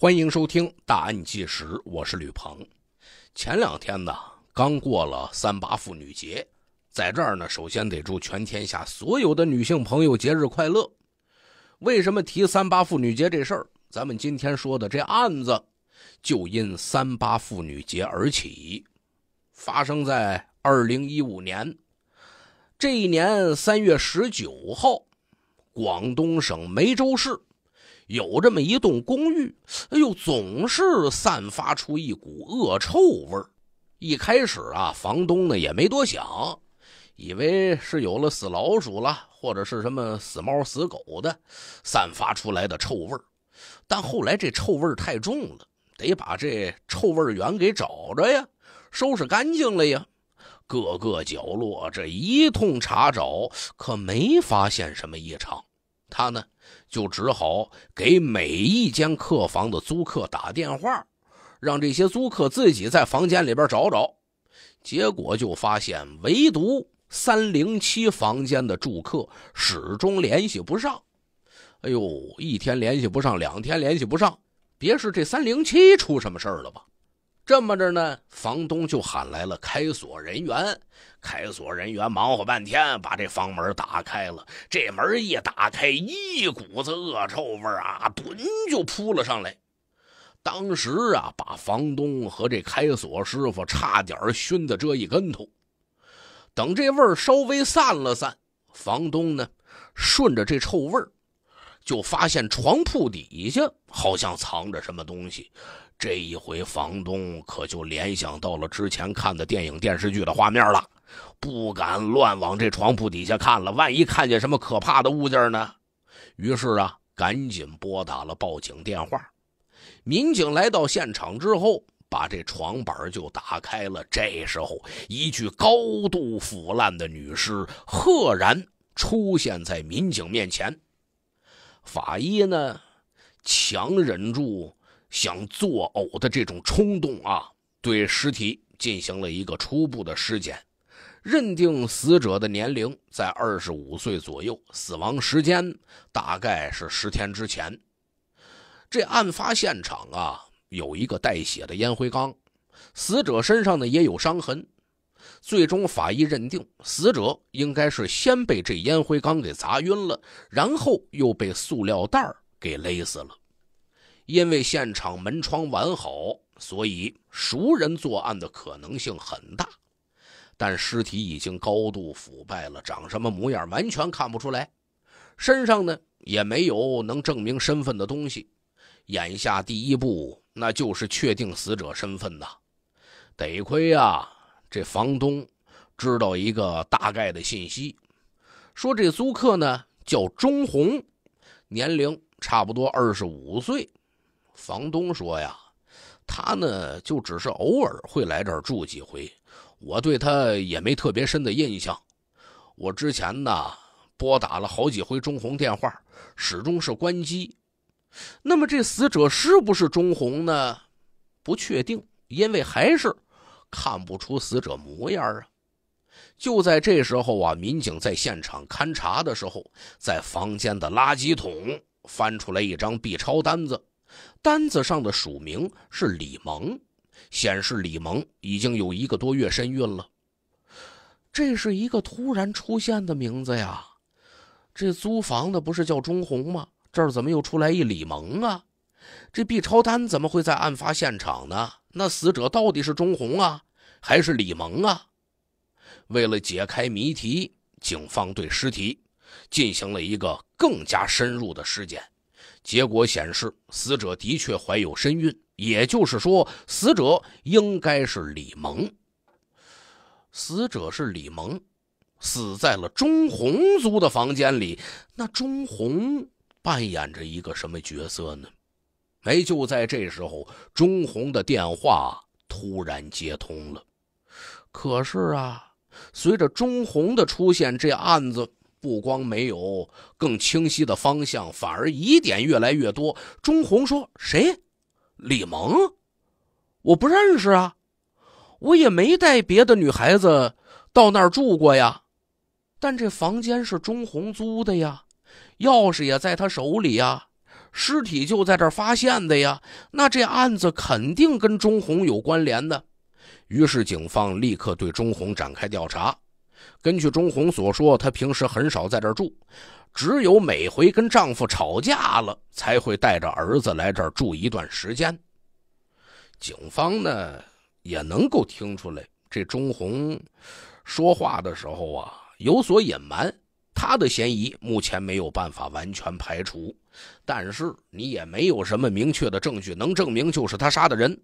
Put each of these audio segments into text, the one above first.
欢迎收听《大案纪实》，我是吕鹏。前两天呢，刚过了三八妇女节，在这儿呢，首先得祝全天下所有的女性朋友节日快乐。为什么提三八妇女节这事儿？咱们今天说的这案子，就因三八妇女节而起，发生在二零一五年。这一年三月十九号，广东省梅州市。有这么一栋公寓，哎呦，总是散发出一股恶臭味一开始啊，房东呢也没多想，以为是有了死老鼠了，或者是什么死猫死狗的，散发出来的臭味但后来这臭味太重了，得把这臭味源给找着呀，收拾干净了呀。各个角落这一通查找，可没发现什么异常。他呢？就只好给每一间客房的租客打电话，让这些租客自己在房间里边找找。结果就发现，唯独三零七房间的住客始终联系不上。哎呦，一天联系不上，两天联系不上，别是这三零七出什么事儿了吧？这么着呢，房东就喊来了开锁人员。开锁人员忙活半天，把这房门打开了。这门一打开，一股子恶臭味啊，顿就扑了上来。当时啊，把房东和这开锁师傅差点熏得这一跟头。等这味儿稍微散了散，房东呢，顺着这臭味儿，就发现床铺底下好像藏着什么东西。这一回，房东可就联想到了之前看的电影、电视剧的画面了，不敢乱往这床铺底下看了，万一看见什么可怕的物件呢？于是啊，赶紧拨打了报警电话。民警来到现场之后，把这床板就打开了。这时候，一具高度腐烂的女尸赫然出现在民警面前。法医呢，强忍住。想作呕的这种冲动啊，对尸体进行了一个初步的尸检，认定死者的年龄在二十五岁左右，死亡时间大概是十天之前。这案发现场啊，有一个带血的烟灰缸，死者身上呢也有伤痕。最终法医认定，死者应该是先被这烟灰缸给砸晕了，然后又被塑料袋给勒死了。因为现场门窗完好，所以熟人作案的可能性很大。但尸体已经高度腐败了，长什么模样完全看不出来，身上呢也没有能证明身份的东西。眼下第一步那就是确定死者身份呐。得亏呀，这房东知道一个大概的信息，说这租客呢叫钟红，年龄差不多二十五岁。房东说呀，他呢就只是偶尔会来这儿住几回，我对他也没特别深的印象。我之前呢拨打了好几回钟红电话，始终是关机。那么这死者是不是钟红呢？不确定，因为还是看不出死者模样啊。就在这时候啊，民警在现场勘查的时候，在房间的垃圾桶翻出来一张 B 超单子。单子上的署名是李萌，显示李萌已经有一个多月身孕了。这是一个突然出现的名字呀！这租房的不是叫钟红吗？这儿怎么又出来一李萌啊？这 B 超单怎么会在案发现场呢？那死者到底是钟红啊，还是李萌啊？为了解开谜题，警方对尸体进行了一个更加深入的尸检。结果显示，死者的确怀有身孕，也就是说，死者应该是李萌。死者是李萌，死在了钟红租的房间里。那钟红扮演着一个什么角色呢？哎，就在这时候，钟红的电话突然接通了。可是啊，随着钟红的出现，这案子……不光没有更清晰的方向，反而疑点越来越多。钟红说：“谁？李萌？我不认识啊，我也没带别的女孩子到那儿住过呀。但这房间是钟红租的呀，钥匙也在他手里呀，尸体就在这发现的呀。那这案子肯定跟钟红有关联的。于是警方立刻对钟红展开调查。”根据钟红所说，她平时很少在这儿住，只有每回跟丈夫吵架了，才会带着儿子来这儿住一段时间。警方呢也能够听出来，这钟红说话的时候啊有所隐瞒，她的嫌疑目前没有办法完全排除，但是你也没有什么明确的证据能证明就是她杀的人。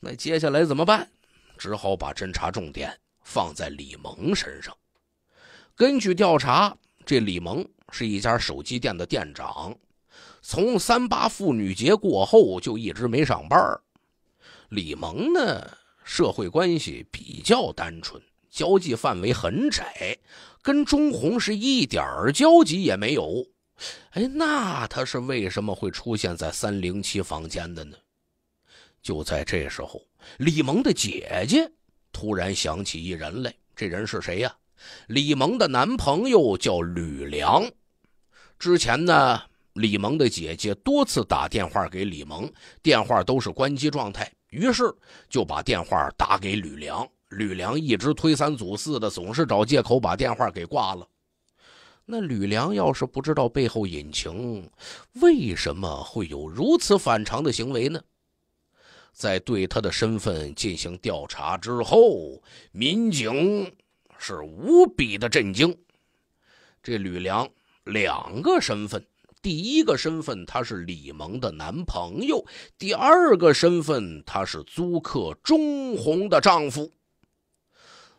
那接下来怎么办？只好把侦查重点。放在李萌身上。根据调查，这李萌是一家手机店的店长，从三八妇女节过后就一直没上班。李萌呢，社会关系比较单纯，交际范围很窄，跟钟红是一点交集也没有。哎，那他是为什么会出现在三零七房间的呢？就在这时候，李萌的姐姐。突然想起一人来，这人是谁呀？李萌的男朋友叫吕梁。之前呢，李萌的姐姐多次打电话给李萌，电话都是关机状态。于是就把电话打给吕梁。吕梁一直推三阻四的，总是找借口把电话给挂了。那吕梁要是不知道背后隐情，为什么会有如此反常的行为呢？在对他的身份进行调查之后，民警是无比的震惊。这吕梁两个身份，第一个身份他是李萌的男朋友，第二个身份他是租客钟红的丈夫。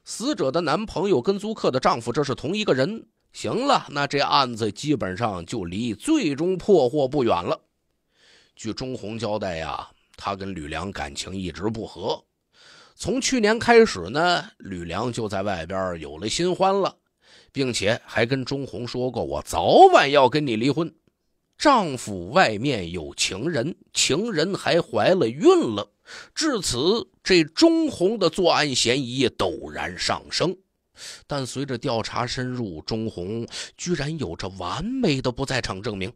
死者的男朋友跟租客的丈夫，这是同一个人。行了，那这案子基本上就离最终破获不远了。据钟红交代呀。他跟吕梁感情一直不和，从去年开始呢，吕梁就在外边有了新欢了，并且还跟钟红说过：“我早晚要跟你离婚。”丈夫外面有情人，情人还怀了孕了。至此，这钟红的作案嫌疑陡然上升。但随着调查深入，钟红居然有着完美的不在场证明。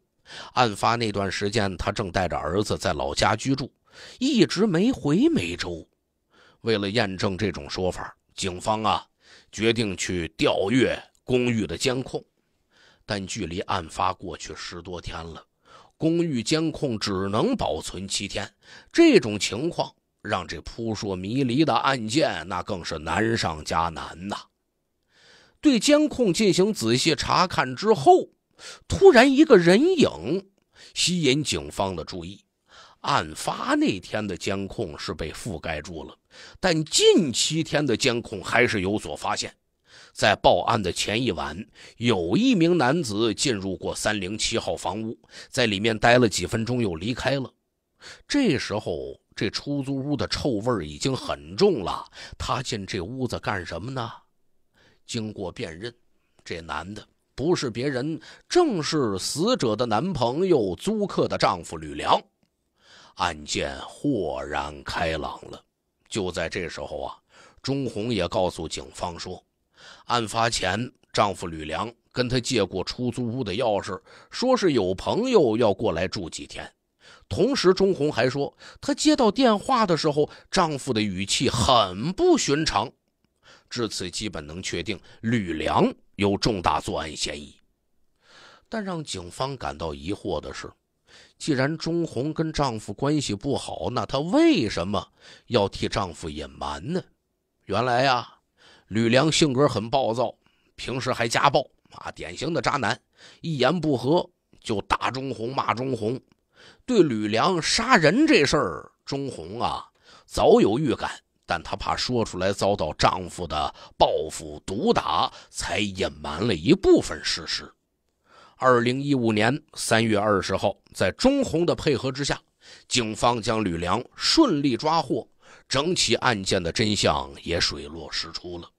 案发那段时间，他正带着儿子在老家居住。一直没回梅州。为了验证这种说法，警方啊决定去调阅公寓的监控。但距离案发过去十多天了，公寓监控只能保存七天。这种情况让这扑朔迷离的案件那更是难上加难呐。对监控进行仔细查看之后，突然一个人影吸引警方的注意。案发那天的监控是被覆盖住了，但近七天的监控还是有所发现。在报案的前一晚，有一名男子进入过三零七号房屋，在里面待了几分钟又离开了。这时候，这出租屋的臭味已经很重了。他进这屋子干什么呢？经过辨认，这男的不是别人，正是死者的男朋友、租客的丈夫吕梁。案件豁然开朗了。就在这时候啊，钟红也告诉警方说，案发前丈夫吕梁跟她借过出租屋的钥匙，说是有朋友要过来住几天。同时，钟红还说，她接到电话的时候，丈夫的语气很不寻常。至此，基本能确定吕梁有重大作案嫌疑。但让警方感到疑惑的是。既然钟红跟丈夫关系不好，那她为什么要替丈夫隐瞒呢？原来呀，吕梁性格很暴躁，平时还家暴啊，典型的渣男，一言不合就打钟红骂钟红。对吕梁杀人这事儿，钟红啊早有预感，但她怕说出来遭到丈夫的报复毒打，才隐瞒了一部分事实。二零一五年三月二十号，在钟红的配合之下，警方将吕梁顺利抓获，整起案件的真相也水落石出了。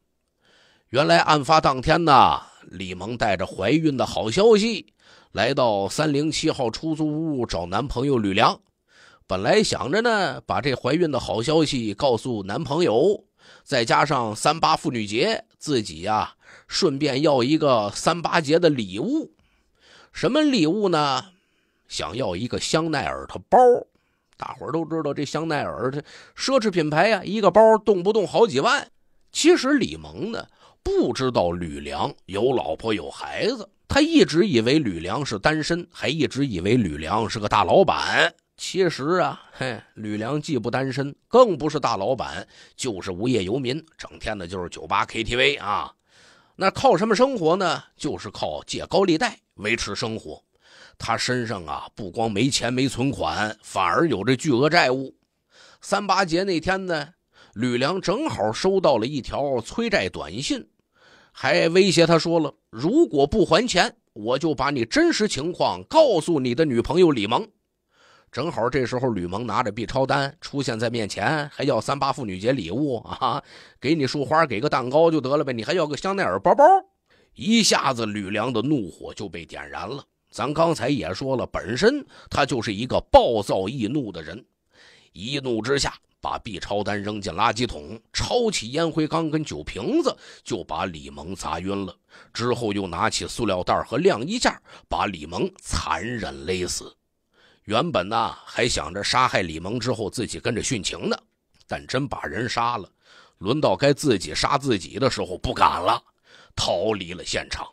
原来案发当天呢，李萌带着怀孕的好消息，来到三零七号出租屋找男朋友吕梁。本来想着呢，把这怀孕的好消息告诉男朋友，再加上三八妇女节，自己呀，顺便要一个三八节的礼物。什么礼物呢？想要一个香奈儿的包。大伙儿都知道这香奈儿的奢侈品牌呀，一个包动不动好几万。其实李蒙呢，不知道吕梁有老婆有孩子，他一直以为吕梁是单身，还一直以为吕梁是个大老板。其实啊，嘿，吕梁既不单身，更不是大老板，就是无业游民，整天的就是酒吧 KTV 啊。那靠什么生活呢？就是靠借高利贷。维持生活，他身上啊不光没钱没存款，反而有这巨额债务。三八节那天呢，吕梁正好收到了一条催债短信，还威胁他说了：“如果不还钱，我就把你真实情况告诉你的女朋友李萌。”正好这时候，吕蒙拿着 B 超单出现在面前，还要三八妇女节礼物啊，给你束花，给个蛋糕就得了呗，你还要个香奈儿包包。一下子，吕梁的怒火就被点燃了。咱刚才也说了，本身他就是一个暴躁易怒的人，一怒之下，把 B 超单扔进垃圾桶，抄起烟灰缸跟酒瓶子，就把李萌砸晕了。之后又拿起塑料袋和晾衣架，把李萌残忍勒死。原本呢，还想着杀害李萌之后自己跟着殉情呢，但真把人杀了，轮到该自己杀自己的时候，不敢了。逃离了现场。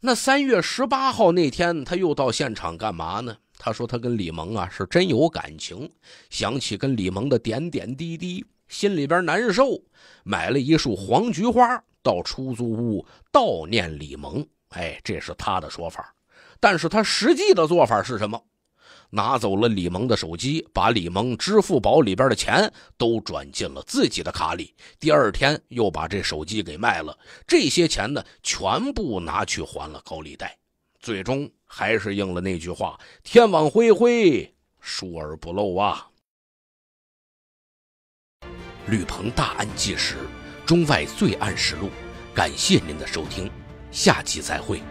那三月十八号那天，他又到现场干嘛呢？他说他跟李萌啊是真有感情，想起跟李萌的点点滴滴，心里边难受，买了一束黄菊花到出租屋悼念李萌。哎，这是他的说法，但是他实际的做法是什么？拿走了李萌的手机，把李萌支付宝里边的钱都转进了自己的卡里。第二天又把这手机给卖了，这些钱呢全部拿去还了高利贷。最终还是应了那句话：“天网恢恢，疏而不漏啊。”《吕鹏大案纪实》中外罪案实录，感谢您的收听，下期再会。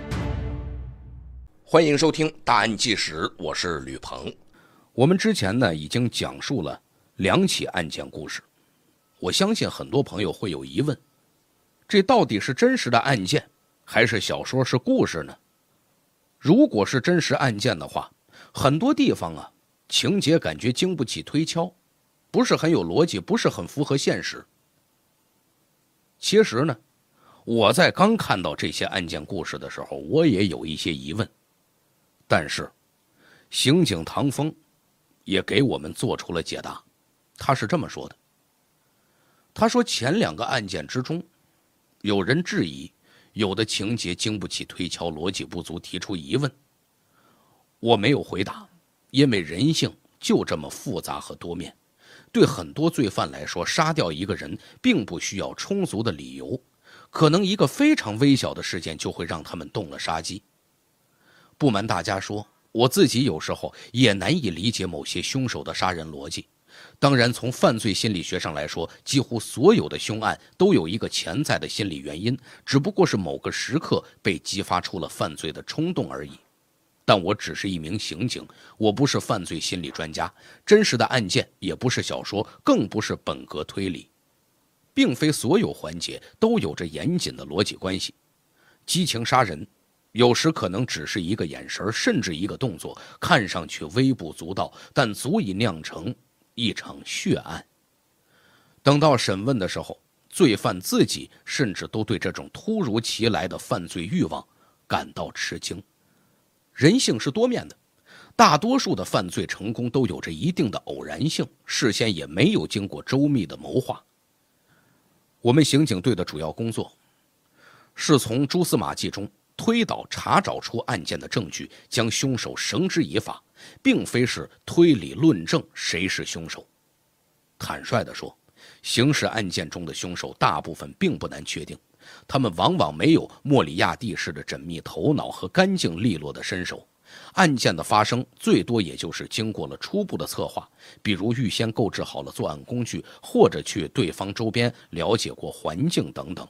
欢迎收听《大案纪实》，我是吕鹏。我们之前呢已经讲述了两起案件故事。我相信很多朋友会有疑问：这到底是真实的案件，还是小说是故事呢？如果是真实案件的话，很多地方啊情节感觉经不起推敲，不是很有逻辑，不是很符合现实。其实呢，我在刚看到这些案件故事的时候，我也有一些疑问。但是，刑警唐峰也给我们做出了解答。他是这么说的：“他说前两个案件之中，有人质疑，有的情节经不起推敲，逻辑不足，提出疑问。我没有回答，因为人性就这么复杂和多面。对很多罪犯来说，杀掉一个人并不需要充足的理由，可能一个非常微小的事件就会让他们动了杀机。”不瞒大家说，我自己有时候也难以理解某些凶手的杀人逻辑。当然，从犯罪心理学上来说，几乎所有的凶案都有一个潜在的心理原因，只不过是某个时刻被激发出了犯罪的冲动而已。但我只是一名刑警，我不是犯罪心理专家，真实的案件也不是小说，更不是本格推理，并非所有环节都有着严谨的逻辑关系。激情杀人。有时可能只是一个眼神，甚至一个动作，看上去微不足道，但足以酿成一场血案。等到审问的时候，罪犯自己甚至都对这种突如其来的犯罪欲望感到吃惊。人性是多面的，大多数的犯罪成功都有着一定的偶然性，事先也没有经过周密的谋划。我们刑警队的主要工作，是从蛛丝马迹中。推导查找出案件的证据，将凶手绳之以法，并非是推理论证谁是凶手。坦率的说，刑事案件中的凶手大部分并不难确定，他们往往没有莫里亚蒂式的缜密头脑和干净利落的身手。案件的发生，最多也就是经过了初步的策划，比如预先购置好了作案工具，或者去对方周边了解过环境等等。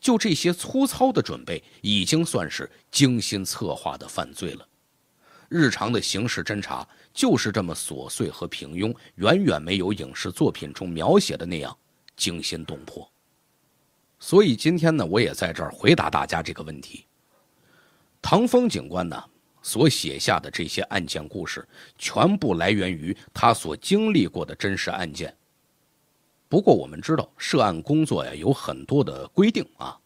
就这些粗糙的准备，已经算是精心策划的犯罪了。日常的刑事侦查就是这么琐碎和平庸，远远没有影视作品中描写的那样惊心动魄。所以今天呢，我也在这儿回答大家这个问题：唐风警官呢所写下的这些案件故事，全部来源于他所经历过的真实案件。不过我们知道，涉案工作呀有很多的规定啊，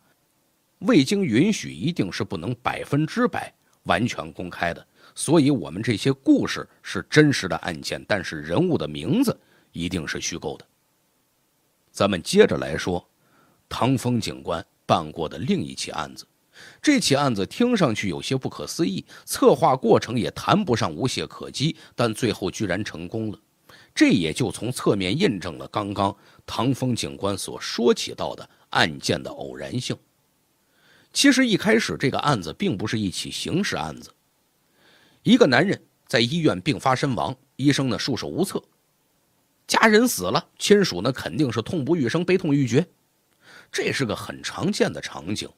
未经允许一定是不能百分之百完全公开的。所以，我们这些故事是真实的案件，但是人物的名字一定是虚构的。咱们接着来说，唐风警官办过的另一起案子。这起案子听上去有些不可思议，策划过程也谈不上无懈可击，但最后居然成功了。这也就从侧面印证了刚刚唐风警官所说起到的案件的偶然性。其实一开始这个案子并不是一起刑事案子，一个男人在医院病发身亡，医生呢束手无策，家人死了，亲属呢肯定是痛不欲生、悲痛欲绝，这是个很常见的场景。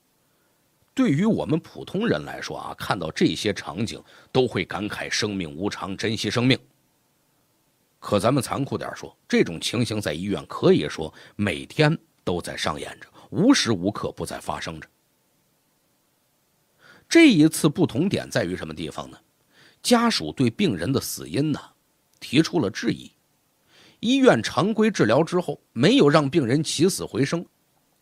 对于我们普通人来说啊，看到这些场景都会感慨生命无常，珍惜生命。可咱们残酷点说，这种情形在医院可以说每天都在上演着，无时无刻不在发生着。这一次不同点在于什么地方呢？家属对病人的死因呢，提出了质疑。医院常规治疗之后没有让病人起死回生，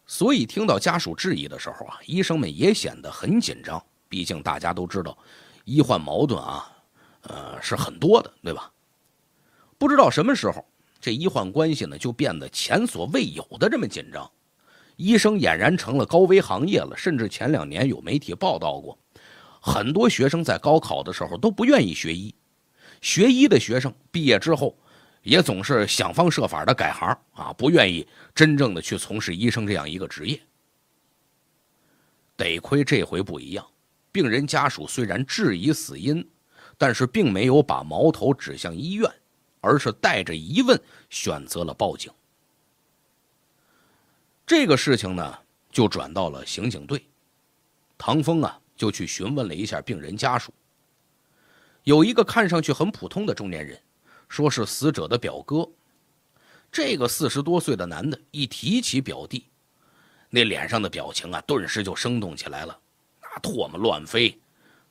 所以听到家属质疑的时候啊，医生们也显得很紧张。毕竟大家都知道，医患矛盾啊，呃，是很多的，对吧？不知道什么时候，这医患关系呢就变得前所未有的这么紧张，医生俨然成了高危行业了。甚至前两年有媒体报道过，很多学生在高考的时候都不愿意学医，学医的学生毕业之后，也总是想方设法的改行啊，不愿意真正的去从事医生这样一个职业。得亏这回不一样，病人家属虽然质疑死因，但是并没有把矛头指向医院。而是带着疑问选择了报警。这个事情呢，就转到了刑警队。唐峰啊，就去询问了一下病人家属。有一个看上去很普通的中年人，说是死者的表哥。这个四十多岁的男的，一提起表弟，那脸上的表情啊，顿时就生动起来了，那唾沫乱飞，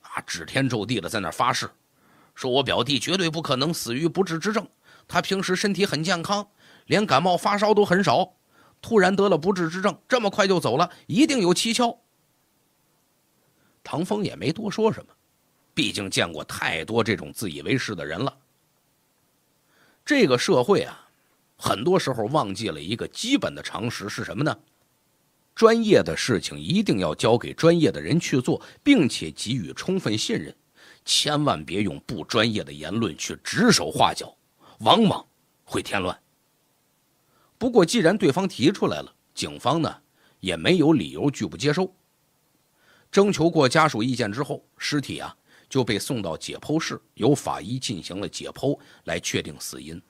啊，指天咒地的在那发誓。说我表弟绝对不可能死于不治之症，他平时身体很健康，连感冒发烧都很少，突然得了不治之症，这么快就走了，一定有蹊跷。唐风也没多说什么，毕竟见过太多这种自以为是的人了。这个社会啊，很多时候忘记了一个基本的常识是什么呢？专业的事情一定要交给专业的人去做，并且给予充分信任。千万别用不专业的言论去指手画脚，往往会添乱。不过，既然对方提出来了，警方呢也没有理由拒不接收。征求过家属意见之后，尸体啊就被送到解剖室，由法医进行了解剖，来确定死因。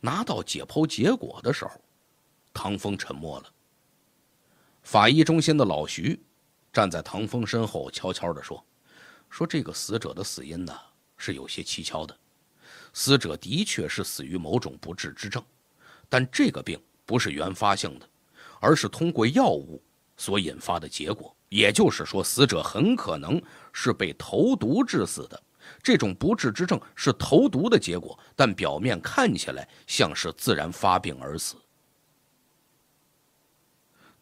拿到解剖结果的时候，唐风沉默了。法医中心的老徐站在唐风身后，悄悄地说。说这个死者的死因呢是有些蹊跷的，死者的确是死于某种不治之症，但这个病不是原发性的，而是通过药物所引发的结果。也就是说，死者很可能是被投毒致死的。这种不治之症是投毒的结果，但表面看起来像是自然发病而死。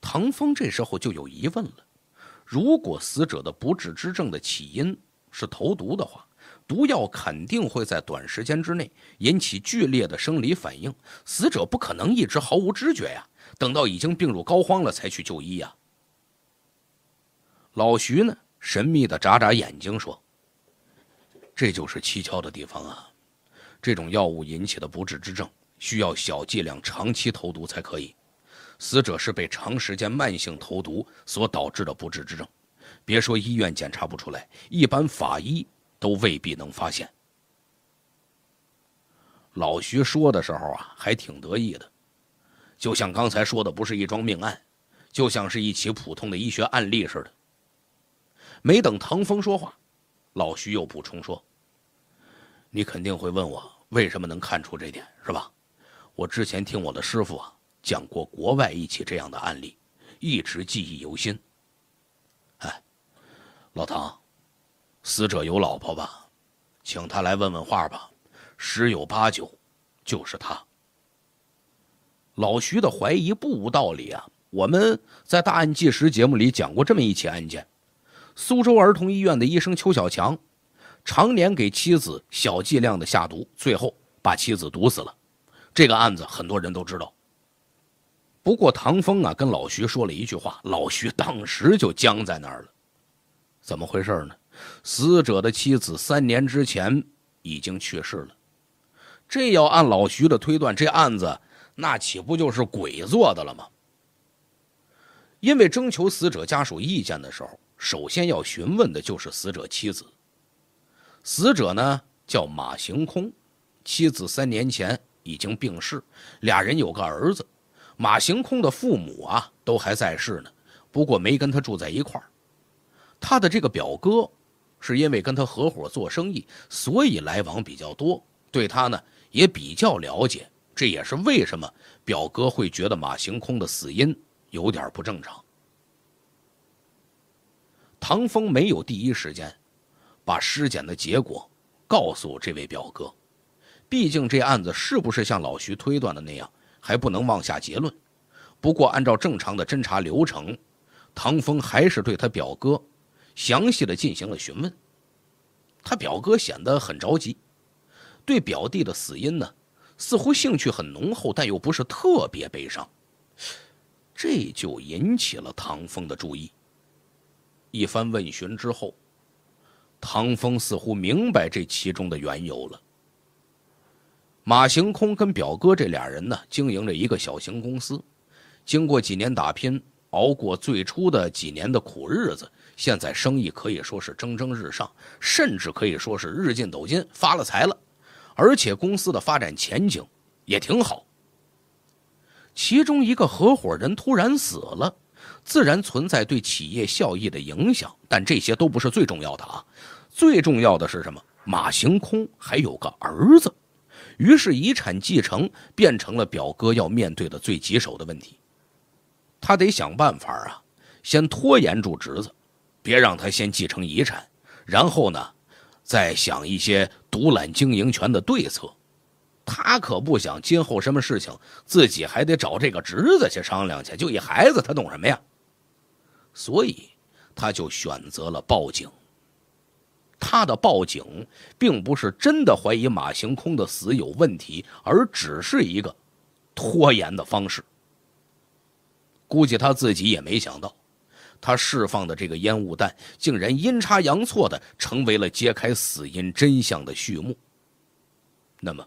唐风这时候就有疑问了。如果死者的不治之症的起因是投毒的话，毒药肯定会在短时间之内引起剧烈的生理反应，死者不可能一直毫无知觉呀。等到已经病入膏肓了才去就医呀。老徐呢，神秘的眨眨眼睛说：“这就是蹊跷的地方啊，这种药物引起的不治之症，需要小剂量长期投毒才可以。”死者是被长时间慢性投毒所导致的不治之症，别说医院检查不出来，一般法医都未必能发现。老徐说的时候啊，还挺得意的，就像刚才说的不是一桩命案，就像是一起普通的医学案例似的。没等唐风说话，老徐又补充说：“你肯定会问我为什么能看出这点，是吧？我之前听我的师傅啊。”讲过国外一起这样的案例，一直记忆犹新。哎，老唐，死者有老婆吧？请他来问问话吧，十有八九就是他。老徐的怀疑不无道理啊！我们在《大案纪实》节目里讲过这么一起案件：苏州儿童医院的医生邱小强，常年给妻子小剂量的下毒，最后把妻子毒死了。这个案子很多人都知道。不过唐风啊，跟老徐说了一句话，老徐当时就僵在那儿了。怎么回事呢？死者的妻子三年之前已经去世了，这要按老徐的推断，这案子那岂不就是鬼做的了吗？因为征求死者家属意见的时候，首先要询问的就是死者妻子。死者呢叫马行空，妻子三年前已经病逝，俩人有个儿子。马行空的父母啊，都还在世呢，不过没跟他住在一块儿。他的这个表哥，是因为跟他合伙做生意，所以来往比较多，对他呢也比较了解。这也是为什么表哥会觉得马行空的死因有点不正常。唐风没有第一时间把尸检的结果告诉这位表哥，毕竟这案子是不是像老徐推断的那样？还不能妄下结论，不过按照正常的侦查流程，唐风还是对他表哥详细的进行了询问。他表哥显得很着急，对表弟的死因呢，似乎兴趣很浓厚，但又不是特别悲伤，这就引起了唐风的注意。一番问询之后，唐风似乎明白这其中的缘由了。马行空跟表哥这俩人呢，经营着一个小型公司，经过几年打拼，熬过最初的几年的苦日子，现在生意可以说是蒸蒸日上，甚至可以说是日进斗金，发了财了，而且公司的发展前景也挺好。其中一个合伙人突然死了，自然存在对企业效益的影响，但这些都不是最重要的啊。最重要的是什么？马行空还有个儿子。于是，遗产继承变成了表哥要面对的最棘手的问题。他得想办法啊，先拖延住侄子，别让他先继承遗产。然后呢，再想一些独揽经营权的对策。他可不想今后什么事情自己还得找这个侄子去商量去。就一孩子，他懂什么呀？所以，他就选择了报警。他的报警并不是真的怀疑马行空的死有问题，而只是一个拖延的方式。估计他自己也没想到，他释放的这个烟雾弹竟然阴差阳错的成为了揭开死因真相的序幕。那么，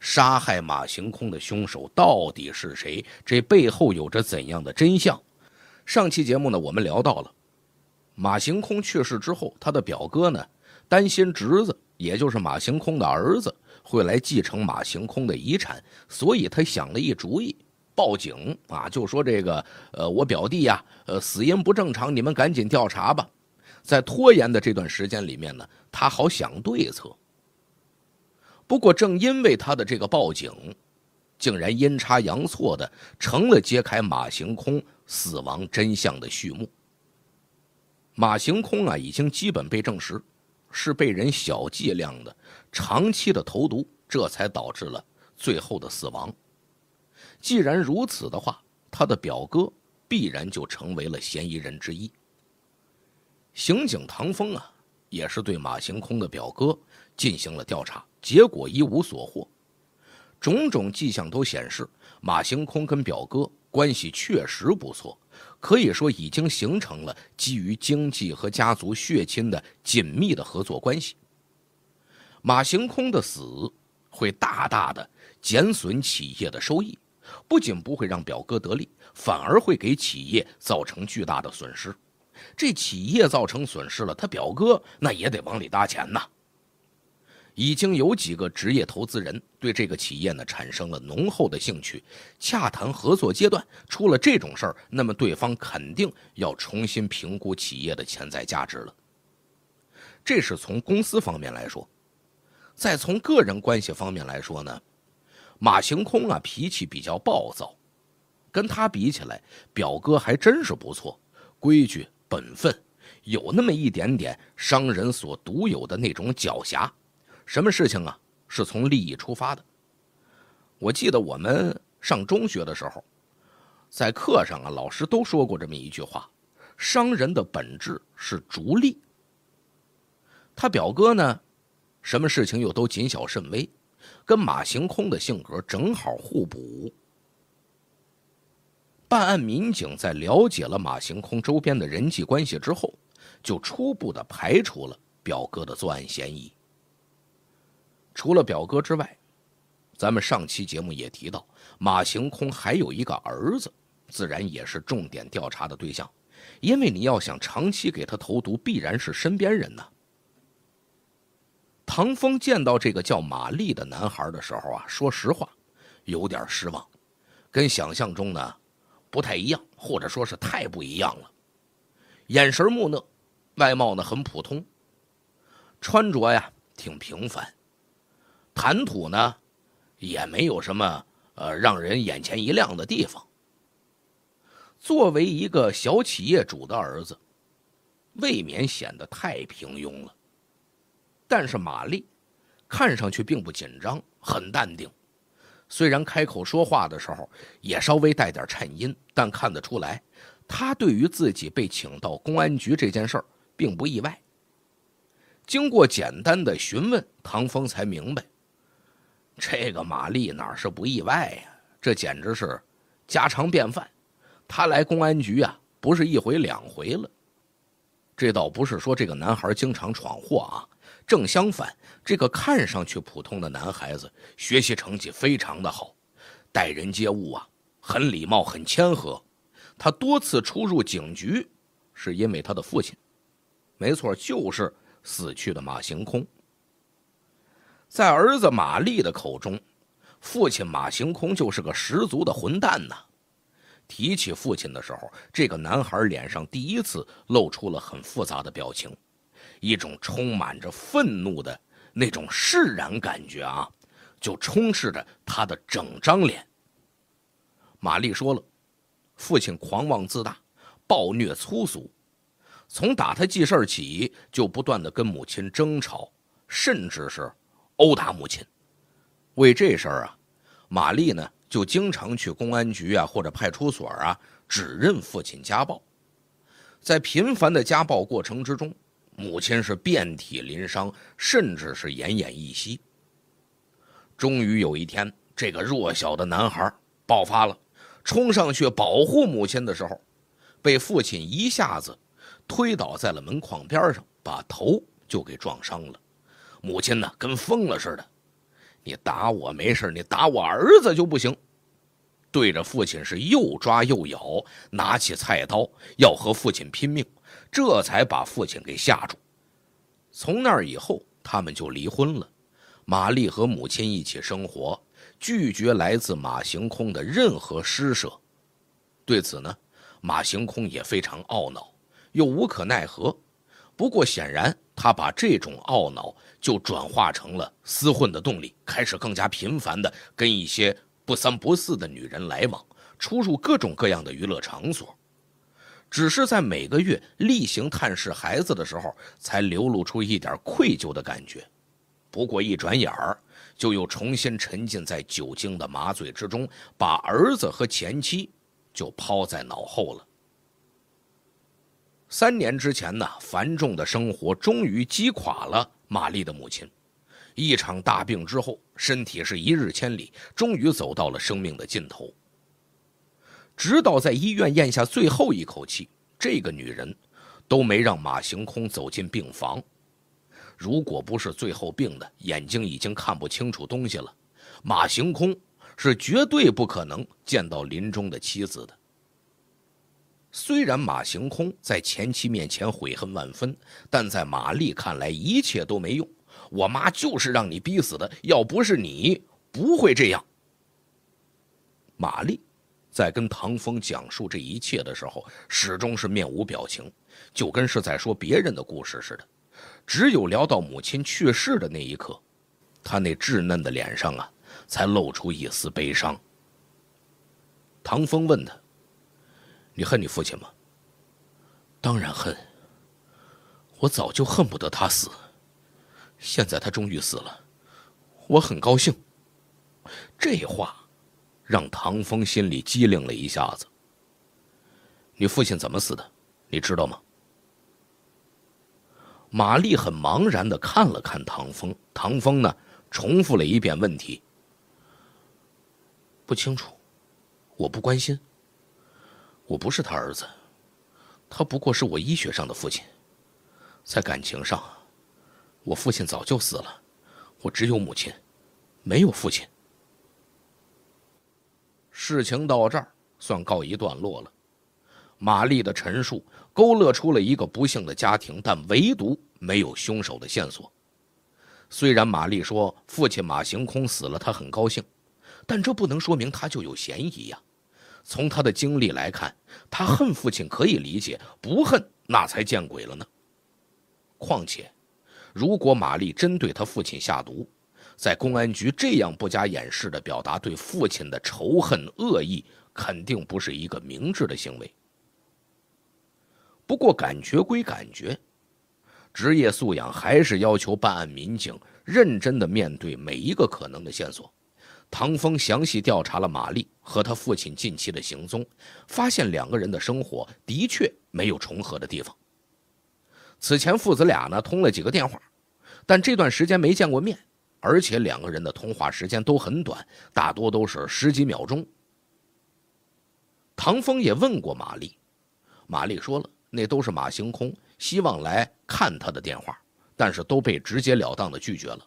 杀害马行空的凶手到底是谁？这背后有着怎样的真相？上期节目呢，我们聊到了。马行空去世之后，他的表哥呢，担心侄子，也就是马行空的儿子会来继承马行空的遗产，所以他想了一主意，报警啊，就说这个，呃，我表弟呀，呃，死因不正常，你们赶紧调查吧。在拖延的这段时间里面呢，他好想对策。不过正因为他的这个报警，竟然阴差阳错的成了揭开马行空死亡真相的序幕。马行空啊，已经基本被证实是被人小剂量的长期的投毒，这才导致了最后的死亡。既然如此的话，他的表哥必然就成为了嫌疑人之一。刑警唐峰啊，也是对马行空的表哥进行了调查，结果一无所获。种种迹象都显示，马行空跟表哥关系确实不错。可以说已经形成了基于经济和家族血亲的紧密的合作关系。马行空的死会大大的减损企业的收益，不仅不会让表哥得利，反而会给企业造成巨大的损失。这企业造成损失了，他表哥那也得往里搭钱呐。已经有几个职业投资人对这个企业呢产生了浓厚的兴趣，洽谈合作阶段出了这种事儿，那么对方肯定要重新评估企业的潜在价值了。这是从公司方面来说，再从个人关系方面来说呢，马行空啊脾气比较暴躁，跟他比起来，表哥还真是不错，规矩本分，有那么一点点商人所独有的那种狡黠。什么事情啊？是从利益出发的。我记得我们上中学的时候，在课上啊，老师都说过这么一句话：商人的本质是逐利。他表哥呢，什么事情又都谨小慎微，跟马行空的性格正好互补。办案民警在了解了马行空周边的人际关系之后，就初步的排除了表哥的作案嫌疑。除了表哥之外，咱们上期节目也提到马行空还有一个儿子，自然也是重点调查的对象。因为你要想长期给他投毒，必然是身边人呢。唐风见到这个叫马丽的男孩的时候啊，说实话，有点失望，跟想象中呢不太一样，或者说是太不一样了。眼神木讷，外貌呢很普通，穿着呀挺平凡。谈吐呢，也没有什么呃让人眼前一亮的地方。作为一个小企业主的儿子，未免显得太平庸了。但是玛丽看上去并不紧张，很淡定。虽然开口说话的时候也稍微带点颤音，但看得出来，他对于自己被请到公安局这件事儿并不意外。经过简单的询问，唐峰才明白。这个马丽哪是不意外呀？这简直是家常便饭。他来公安局啊，不是一回两回了。这倒不是说这个男孩经常闯祸啊，正相反，这个看上去普通的男孩子学习成绩非常的好，待人接物啊很礼貌很谦和。他多次出入警局，是因为他的父亲，没错，就是死去的马行空。在儿子马丽的口中，父亲马行空就是个十足的混蛋呢。提起父亲的时候，这个男孩脸上第一次露出了很复杂的表情，一种充满着愤怒的那种释然感觉啊，就充斥着他的整张脸。马丽说了，父亲狂妄自大，暴虐粗俗，从打他记事起就不断的跟母亲争吵，甚至是。殴打母亲，为这事儿啊，玛丽呢就经常去公安局啊或者派出所啊指认父亲家暴，在频繁的家暴过程之中，母亲是遍体鳞伤，甚至是奄奄一息。终于有一天，这个弱小的男孩爆发了，冲上去保护母亲的时候，被父亲一下子推倒在了门框边上，把头就给撞伤了。母亲呢，跟疯了似的，你打我没事，你打我儿子就不行。对着父亲是又抓又咬，拿起菜刀要和父亲拼命，这才把父亲给吓住。从那以后，他们就离婚了。玛丽和母亲一起生活，拒绝来自马行空的任何施舍。对此呢，马行空也非常懊恼，又无可奈何。不过显然。他把这种懊恼就转化成了厮混的动力，开始更加频繁的跟一些不三不四的女人来往，出入各种各样的娱乐场所。只是在每个月例行探视孩子的时候，才流露出一点愧疚的感觉。不过一转眼儿，就又重新沉浸在酒精的麻醉之中，把儿子和前妻就抛在脑后了。三年之前呢，繁重的生活终于击垮了玛丽的母亲。一场大病之后，身体是一日千里，终于走到了生命的尽头。直到在医院咽下最后一口气，这个女人都没让马行空走进病房。如果不是最后病的眼睛已经看不清楚东西了，马行空是绝对不可能见到临终的妻子的。虽然马行空在前妻面前悔恨万分，但在玛丽看来，一切都没用。我妈就是让你逼死的，要不是你，不会这样。玛丽在跟唐风讲述这一切的时候，始终是面无表情，就跟是在说别人的故事似的。只有聊到母亲去世的那一刻，她那稚嫩的脸上啊，才露出一丝悲伤。唐风问他。你恨你父亲吗？当然恨。我早就恨不得他死，现在他终于死了，我很高兴。这话让唐风心里机灵了一下子。你父亲怎么死的？你知道吗？玛丽很茫然的看了看唐风，唐风呢，重复了一遍问题。不清楚，我不关心。我不是他儿子，他不过是我医学上的父亲，在感情上，我父亲早就死了，我只有母亲，没有父亲。事情到这儿算告一段落了。玛丽的陈述勾勒出了一个不幸的家庭，但唯独没有凶手的线索。虽然玛丽说父亲马行空死了，她很高兴，但这不能说明她就有嫌疑呀。从他的经历来看，他恨父亲可以理解，不恨那才见鬼了呢。况且，如果玛丽真对他父亲下毒，在公安局这样不加掩饰的表达对父亲的仇恨恶意，肯定不是一个明智的行为。不过，感觉归感觉，职业素养还是要求办案民警认真的面对每一个可能的线索。唐峰详细调查了玛丽。和他父亲近期的行踪，发现两个人的生活的确没有重合的地方。此前父子俩呢通了几个电话，但这段时间没见过面，而且两个人的通话时间都很短，大多都是十几秒钟。唐峰也问过玛丽，玛丽说了，那都是马行空希望来看他的电话，但是都被直截了当的拒绝了。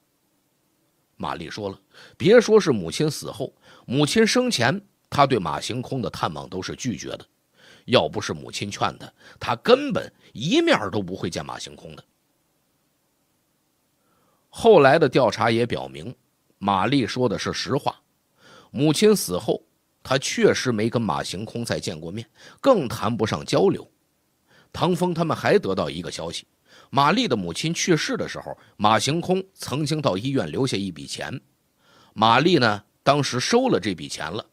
玛丽说了，别说是母亲死后。母亲生前，他对马行空的探望都是拒绝的，要不是母亲劝他，他根本一面都不会见马行空的。后来的调查也表明，玛丽说的是实话。母亲死后，他确实没跟马行空再见过面，更谈不上交流。唐峰他们还得到一个消息：玛丽的母亲去世的时候，马行空曾经到医院留下一笔钱。玛丽呢？当时收了这笔钱了，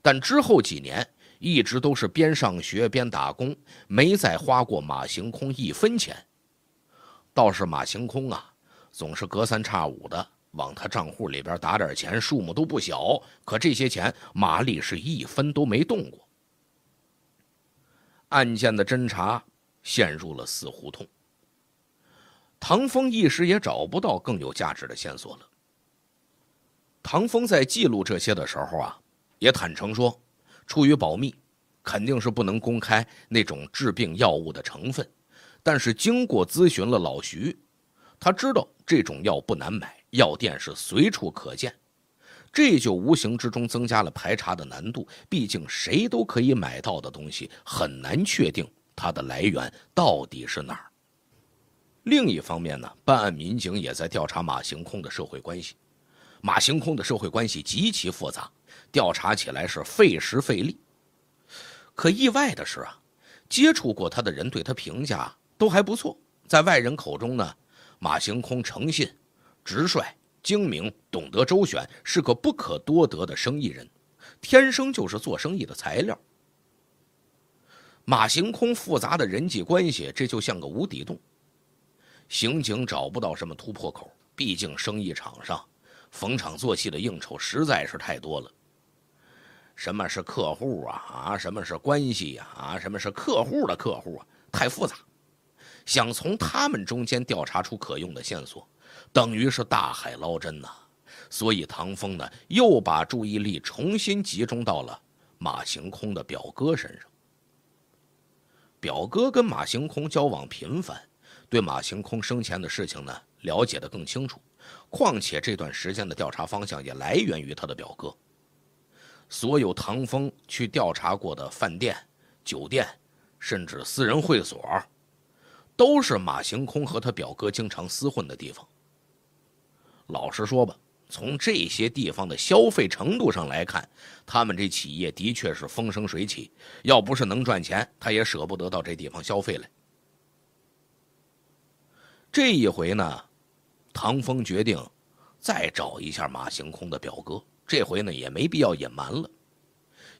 但之后几年一直都是边上学边打工，没再花过马行空一分钱。倒是马行空啊，总是隔三差五的往他账户里边打点钱，数目都不小。可这些钱，马丽是一分都没动过。案件的侦查陷入了死胡同，唐峰一时也找不到更有价值的线索了。唐峰在记录这些的时候啊，也坦诚说，出于保密，肯定是不能公开那种治病药物的成分。但是经过咨询了老徐，他知道这种药不难买，药店是随处可见，这就无形之中增加了排查的难度。毕竟谁都可以买到的东西，很难确定它的来源到底是哪儿。另一方面呢，办案民警也在调查马行空的社会关系。马行空的社会关系极其复杂，调查起来是费时费力。可意外的是啊，接触过他的人对他评价都还不错。在外人口中呢，马行空诚信、直率、精明，懂得周旋，是个不可多得的生意人，天生就是做生意的材料。马行空复杂的人际关系，这就像个无底洞，刑警找不到什么突破口。毕竟生意场上。逢场作戏的应酬实在是太多了。什么是客户啊啊？什么是关系呀啊？什么是客户的客户啊？太复杂，想从他们中间调查出可用的线索，等于是大海捞针呐。所以唐风呢，又把注意力重新集中到了马行空的表哥身上。表哥跟马行空交往频繁，对马行空生前的事情呢，了解的更清楚。况且这段时间的调查方向也来源于他的表哥。所有唐风去调查过的饭店、酒店，甚至私人会所，都是马行空和他表哥经常厮混的地方。老实说吧，从这些地方的消费程度上来看，他们这企业的确是风生水起。要不是能赚钱，他也舍不得到这地方消费来。这一回呢？唐风决定再找一下马行空的表哥，这回呢也没必要隐瞒了，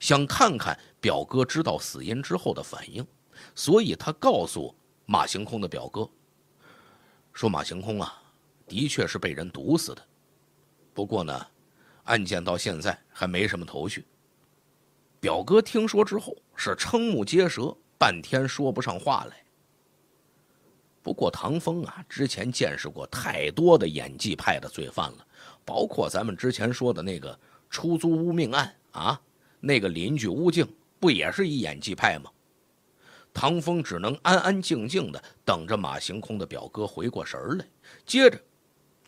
想看看表哥知道死因之后的反应。所以他告诉马行空的表哥：“说马行空啊，的确是被人毒死的，不过呢，案件到现在还没什么头绪。”表哥听说之后是瞠目结舌，半天说不上话来。不过唐风啊，之前见识过太多的演技派的罪犯了，包括咱们之前说的那个出租屋命案啊，那个邻居乌静不也是一演技派吗？唐风只能安安静静的等着马行空的表哥回过神来，接着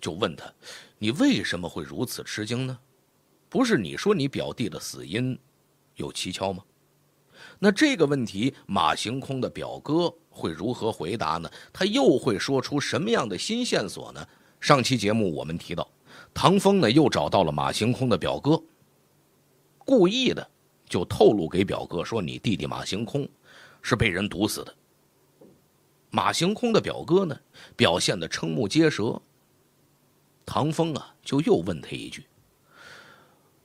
就问他：“你为什么会如此吃惊呢？不是你说你表弟的死因有蹊跷吗？”那这个问题，马行空的表哥。会如何回答呢？他又会说出什么样的新线索呢？上期节目我们提到，唐风呢又找到了马行空的表哥。故意的，就透露给表哥说：“你弟弟马行空，是被人毒死的。”马行空的表哥呢，表现的瞠目结舌。唐风啊，就又问他一句：“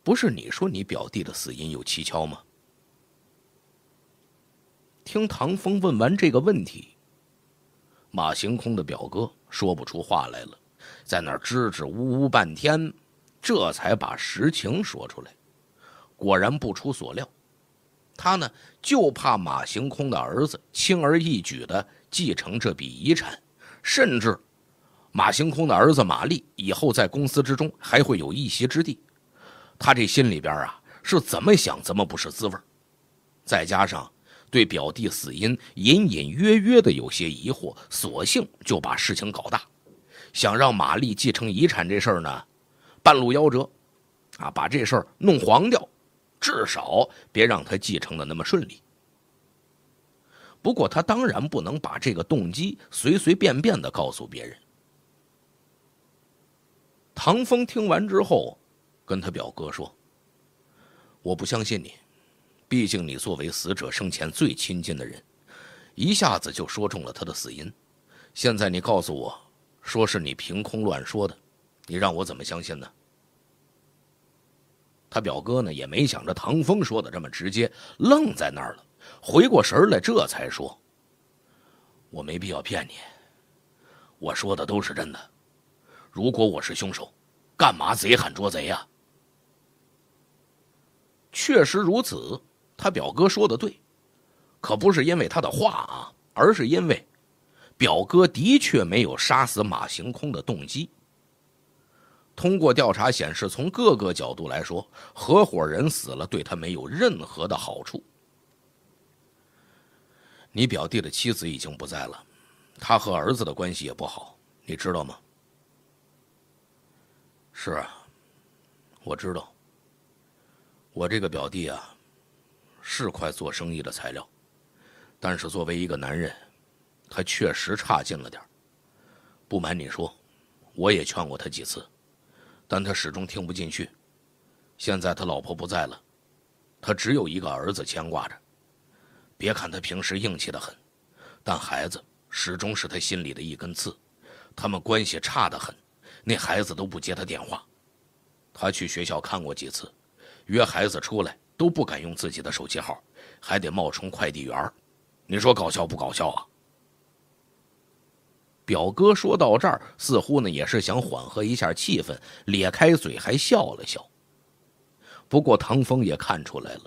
不是你说你表弟的死因有蹊跷吗？”听唐风问完这个问题，马行空的表哥说不出话来了，在那儿支支吾吾半天，这才把实情说出来。果然不出所料，他呢就怕马行空的儿子轻而易举的继承这笔遗产，甚至马行空的儿子马丽以后在公司之中还会有一席之地。他这心里边啊是怎么想怎么不是滋味，再加上。对表弟死因隐隐约约的有些疑惑，索性就把事情搞大，想让玛丽继承遗产这事儿呢，半路夭折，啊，把这事儿弄黄掉，至少别让他继承的那么顺利。不过他当然不能把这个动机随随便便的告诉别人。唐风听完之后，跟他表哥说：“我不相信你。”毕竟你作为死者生前最亲近的人，一下子就说中了他的死因。现在你告诉我，说是你凭空乱说的，你让我怎么相信呢？他表哥呢，也没想着唐风说的这么直接，愣在那儿了。回过神儿来，这才说：“我没必要骗你，我说的都是真的。如果我是凶手，干嘛贼喊捉贼呀？”确实如此。他表哥说的对，可不是因为他的话啊，而是因为表哥的确没有杀死马行空的动机。通过调查显示，从各个角度来说，合伙人死了对他没有任何的好处。你表弟的妻子已经不在了，他和儿子的关系也不好，你知道吗？是啊，我知道，我这个表弟啊。是块做生意的材料，但是作为一个男人，他确实差劲了点儿。不瞒你说，我也劝过他几次，但他始终听不进去。现在他老婆不在了，他只有一个儿子牵挂着。别看他平时硬气的很，但孩子始终是他心里的一根刺。他们关系差得很，那孩子都不接他电话。他去学校看过几次，约孩子出来。都不敢用自己的手机号，还得冒充快递员你说搞笑不搞笑啊？表哥说到这儿，似乎呢也是想缓和一下气氛，咧开嘴还笑了笑。不过唐风也看出来了，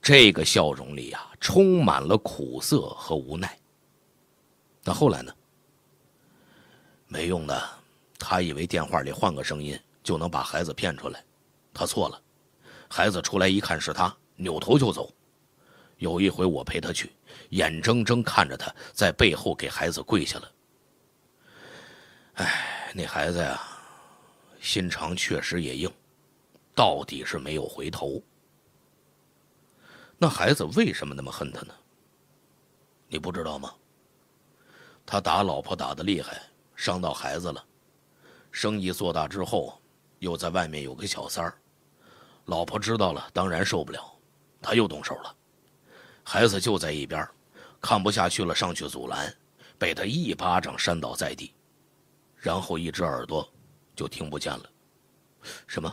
这个笑容里啊充满了苦涩和无奈。那后来呢？没用的，他以为电话里换个声音就能把孩子骗出来，他错了。孩子出来一看是他，扭头就走。有一回我陪他去，眼睁睁看着他在背后给孩子跪下了。哎，那孩子呀，心肠确实也硬，到底是没有回头。那孩子为什么那么恨他呢？你不知道吗？他打老婆打的厉害，伤到孩子了。生意做大之后，又在外面有个小三儿。老婆知道了，当然受不了，他又动手了。孩子就在一边，看不下去了，上去阻拦，被他一巴掌扇倒在地，然后一只耳朵就听不见了。什么？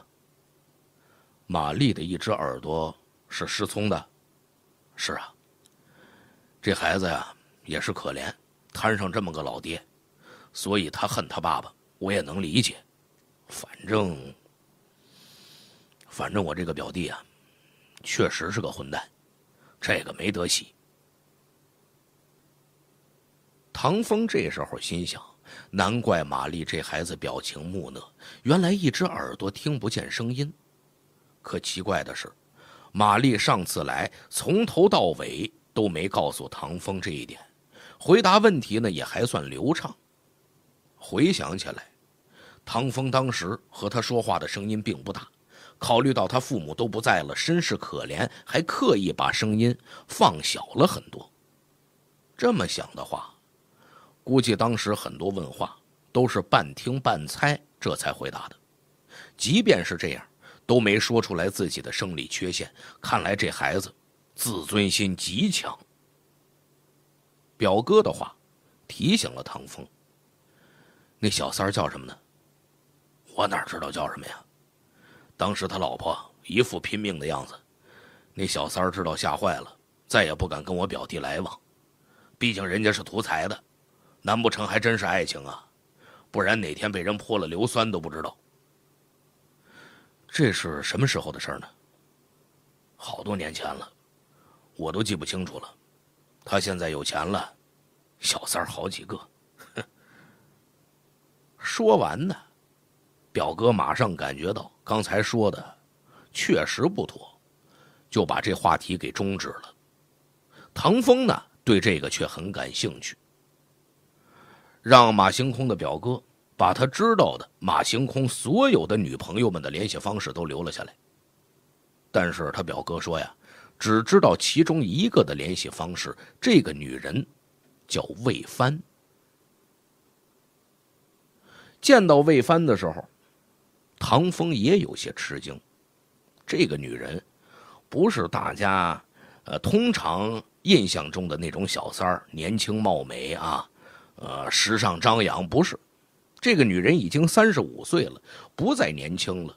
玛丽的一只耳朵是失聪的？是啊。这孩子呀，也是可怜，摊上这么个老爹，所以他恨他爸爸，我也能理解。反正。反正我这个表弟啊，确实是个混蛋，这个没得洗。唐风这时候心想：难怪玛丽这孩子表情木讷，原来一只耳朵听不见声音。可奇怪的是，玛丽上次来从头到尾都没告诉唐风这一点，回答问题呢也还算流畅。回想起来，唐风当时和他说话的声音并不大。考虑到他父母都不在了，身世可怜，还刻意把声音放小了很多。这么想的话，估计当时很多问话都是半听半猜，这才回答的。即便是这样，都没说出来自己的生理缺陷。看来这孩子自尊心极强。表哥的话提醒了唐风。那小三儿叫什么呢？我哪知道叫什么呀？当时他老婆一副拼命的样子，那小三儿知道吓坏了，再也不敢跟我表弟来往。毕竟人家是图财的，难不成还真是爱情啊？不然哪天被人泼了硫酸都不知道。这是什么时候的事儿呢？好多年前了，我都记不清楚了。他现在有钱了，小三儿好几个。说完呢，表哥马上感觉到。刚才说的确实不妥，就把这话题给终止了。唐风呢，对这个却很感兴趣，让马行空的表哥把他知道的马行空所有的女朋友们的联系方式都留了下来。但是他表哥说呀，只知道其中一个的联系方式，这个女人叫魏帆。见到魏帆的时候。唐风也有些吃惊，这个女人不是大家呃通常印象中的那种小三儿，年轻貌美啊，呃，时尚张扬。不是，这个女人已经三十五岁了，不再年轻了，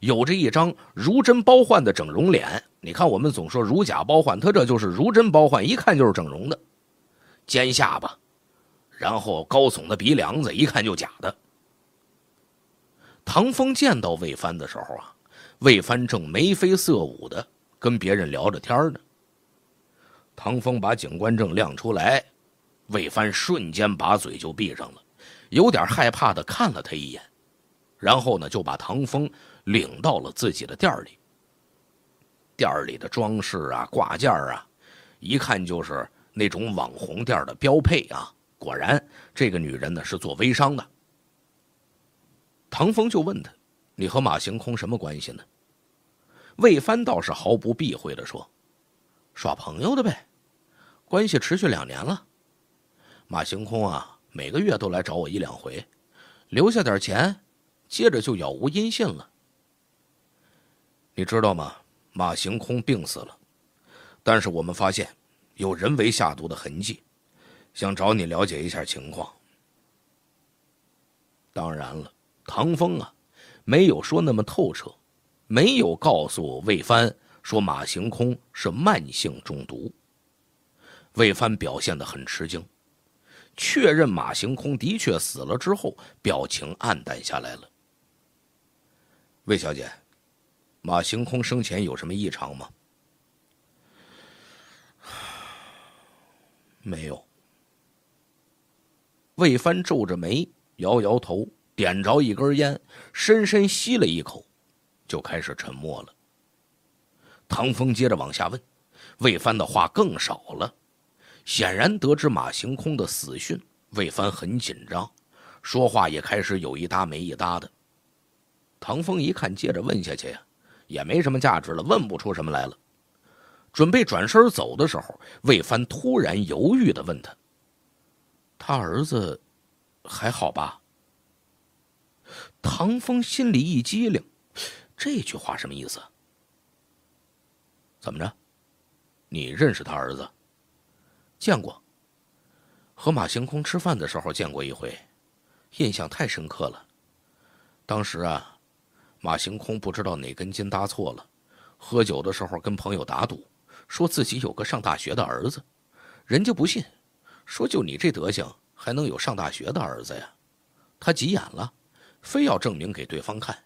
有着一张如真包换的整容脸。你看，我们总说如假包换，她这就是如真包换，一看就是整容的，尖下巴，然后高耸的鼻梁子，一看就假的。唐风见到魏帆的时候啊，魏帆正眉飞色舞的跟别人聊着天呢。唐风把警官证亮出来，魏帆瞬间把嘴就闭上了，有点害怕的看了他一眼，然后呢就把唐风领到了自己的店里。店里的装饰啊、挂件啊，一看就是那种网红店的标配啊。果然，这个女人呢是做微商的。唐风就问他：“你和马行空什么关系呢？”魏帆倒是毫不避讳的说：“耍朋友的呗，关系持续两年了。马行空啊，每个月都来找我一两回，留下点钱，接着就杳无音信了。你知道吗？马行空病死了，但是我们发现有人为下毒的痕迹，想找你了解一下情况。当然了。”唐风啊，没有说那么透彻，没有告诉魏帆说马行空是慢性中毒。魏帆表现得很吃惊，确认马行空的确死了之后，表情暗淡下来了。魏小姐，马行空生前有什么异常吗？没有。魏帆皱着眉，摇摇头。点着一根烟，深深吸了一口，就开始沉默了。唐风接着往下问，魏帆的话更少了。显然得知马行空的死讯，魏帆很紧张，说话也开始有一搭没一搭的。唐风一看，接着问下去呀，也没什么价值了，问不出什么来了。准备转身走的时候，魏帆突然犹豫地问他：“他儿子还好吧？”唐风心里一激灵，这句话什么意思？怎么着？你认识他儿子？见过。和马行空吃饭的时候见过一回，印象太深刻了。当时啊，马行空不知道哪根筋搭错了，喝酒的时候跟朋友打赌，说自己有个上大学的儿子，人家不信，说就你这德行还能有上大学的儿子呀？他急眼了。非要证明给对方看，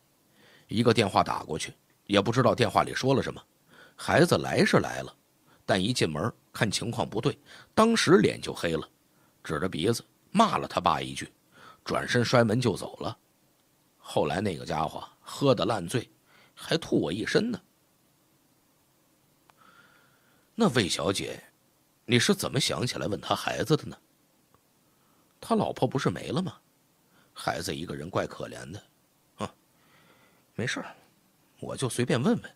一个电话打过去，也不知道电话里说了什么。孩子来是来了，但一进门看情况不对，当时脸就黑了，指着鼻子骂了他爸一句，转身摔门就走了。后来那个家伙喝的烂醉，还吐我一身呢。那魏小姐，你是怎么想起来问他孩子的呢？他老婆不是没了吗？孩子一个人怪可怜的，啊，没事儿，我就随便问问。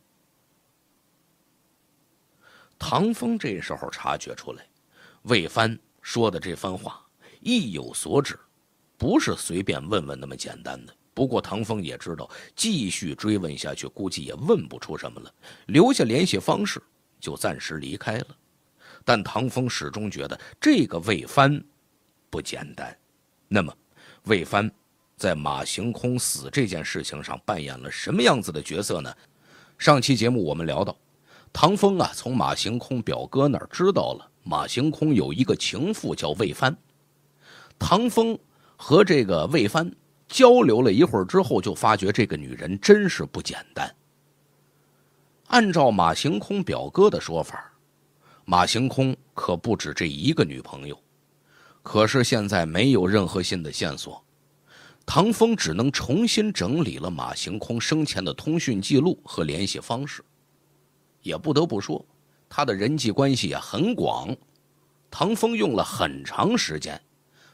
唐风这时候察觉出来，魏帆说的这番话意有所指，不是随便问问那么简单的。不过唐风也知道，继续追问下去，估计也问不出什么了。留下联系方式，就暂时离开了。但唐风始终觉得这个魏帆不简单。那么。魏帆在马行空死这件事情上扮演了什么样子的角色呢？上期节目我们聊到，唐风啊从马行空表哥那儿知道了马行空有一个情妇叫魏帆，唐风和这个魏帆交流了一会儿之后，就发觉这个女人真是不简单。按照马行空表哥的说法，马行空可不止这一个女朋友。可是现在没有任何新的线索，唐峰只能重新整理了马行空生前的通讯记录和联系方式。也不得不说，他的人际关系也很广。唐峰用了很长时间，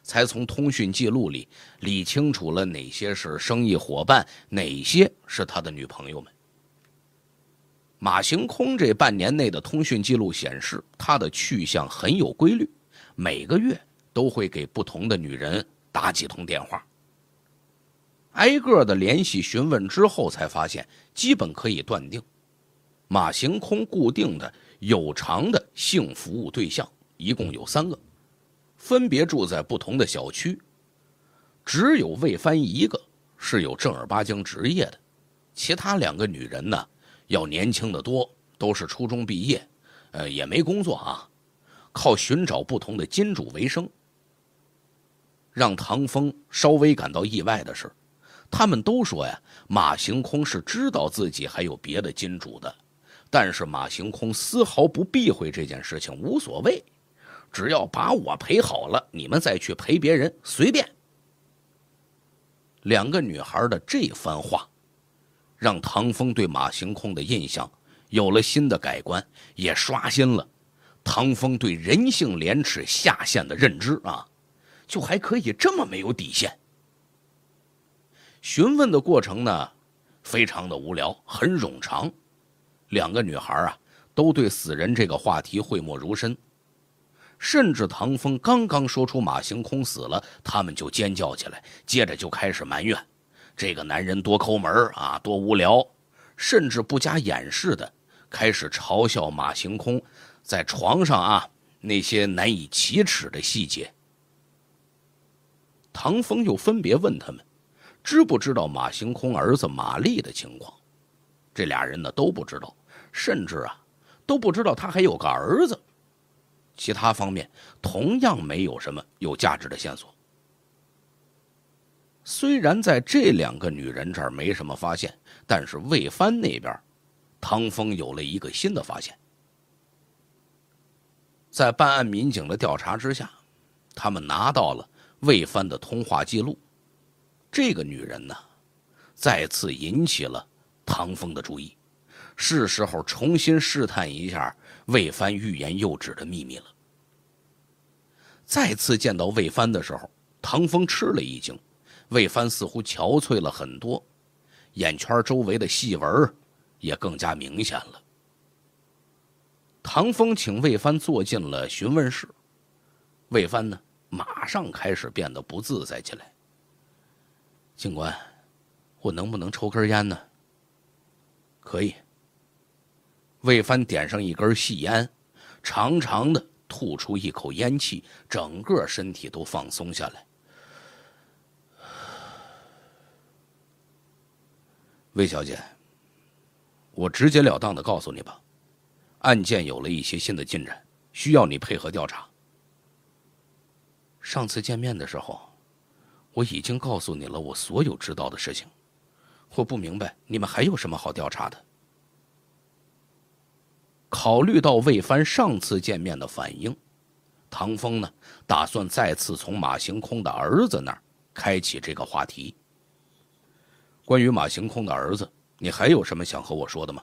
才从通讯记录里理清楚了哪些是生意伙伴，哪些是他的女朋友们。马行空这半年内的通讯记录显示，他的去向很有规律，每个月。都会给不同的女人打几通电话，挨个的联系询问之后，才发现基本可以断定，马行空固定的有偿的性服务对象一共有三个，分别住在不同的小区，只有魏帆一个是有正儿八经职业的，其他两个女人呢要年轻的多，都是初中毕业，呃，也没工作啊，靠寻找不同的金主为生。让唐风稍微感到意外的是，他们都说呀，马行空是知道自己还有别的金主的，但是马行空丝毫不避讳这件事情，无所谓，只要把我陪好了，你们再去陪别人随便。两个女孩的这番话，让唐风对马行空的印象有了新的改观，也刷新了唐风对人性、廉耻、下限的认知啊。就还可以这么没有底线。询问的过程呢，非常的无聊，很冗长。两个女孩啊，都对死人这个话题讳莫如深，甚至唐风刚刚说出马行空死了，他们就尖叫起来，接着就开始埋怨这个男人多抠门啊，多无聊，甚至不加掩饰的开始嘲笑马行空在床上啊那些难以启齿的细节。唐风又分别问他们，知不知道马行空儿子马丽的情况？这俩人呢都不知道，甚至啊都不知道他还有个儿子。其他方面同样没有什么有价值的线索。虽然在这两个女人这儿没什么发现，但是魏帆那边，唐风有了一个新的发现。在办案民警的调查之下，他们拿到了。魏帆的通话记录，这个女人呢，再次引起了唐风的注意，是时候重新试探一下魏帆欲言又止的秘密了。再次见到魏帆的时候，唐风吃了一惊，魏帆似乎憔悴了很多，眼圈周围的细纹也更加明显了。唐风请魏帆坐进了询问室，魏帆呢？马上开始变得不自在起来。警官，我能不能抽根烟呢？可以。魏帆点上一根细烟，长长的吐出一口烟气，整个身体都放松下来。魏小姐，我直截了当的告诉你吧，案件有了一些新的进展，需要你配合调查。上次见面的时候，我已经告诉你了我所有知道的事情。我不明白你们还有什么好调查的。考虑到魏帆上次见面的反应，唐风呢打算再次从马行空的儿子那儿开启这个话题。关于马行空的儿子，你还有什么想和我说的吗？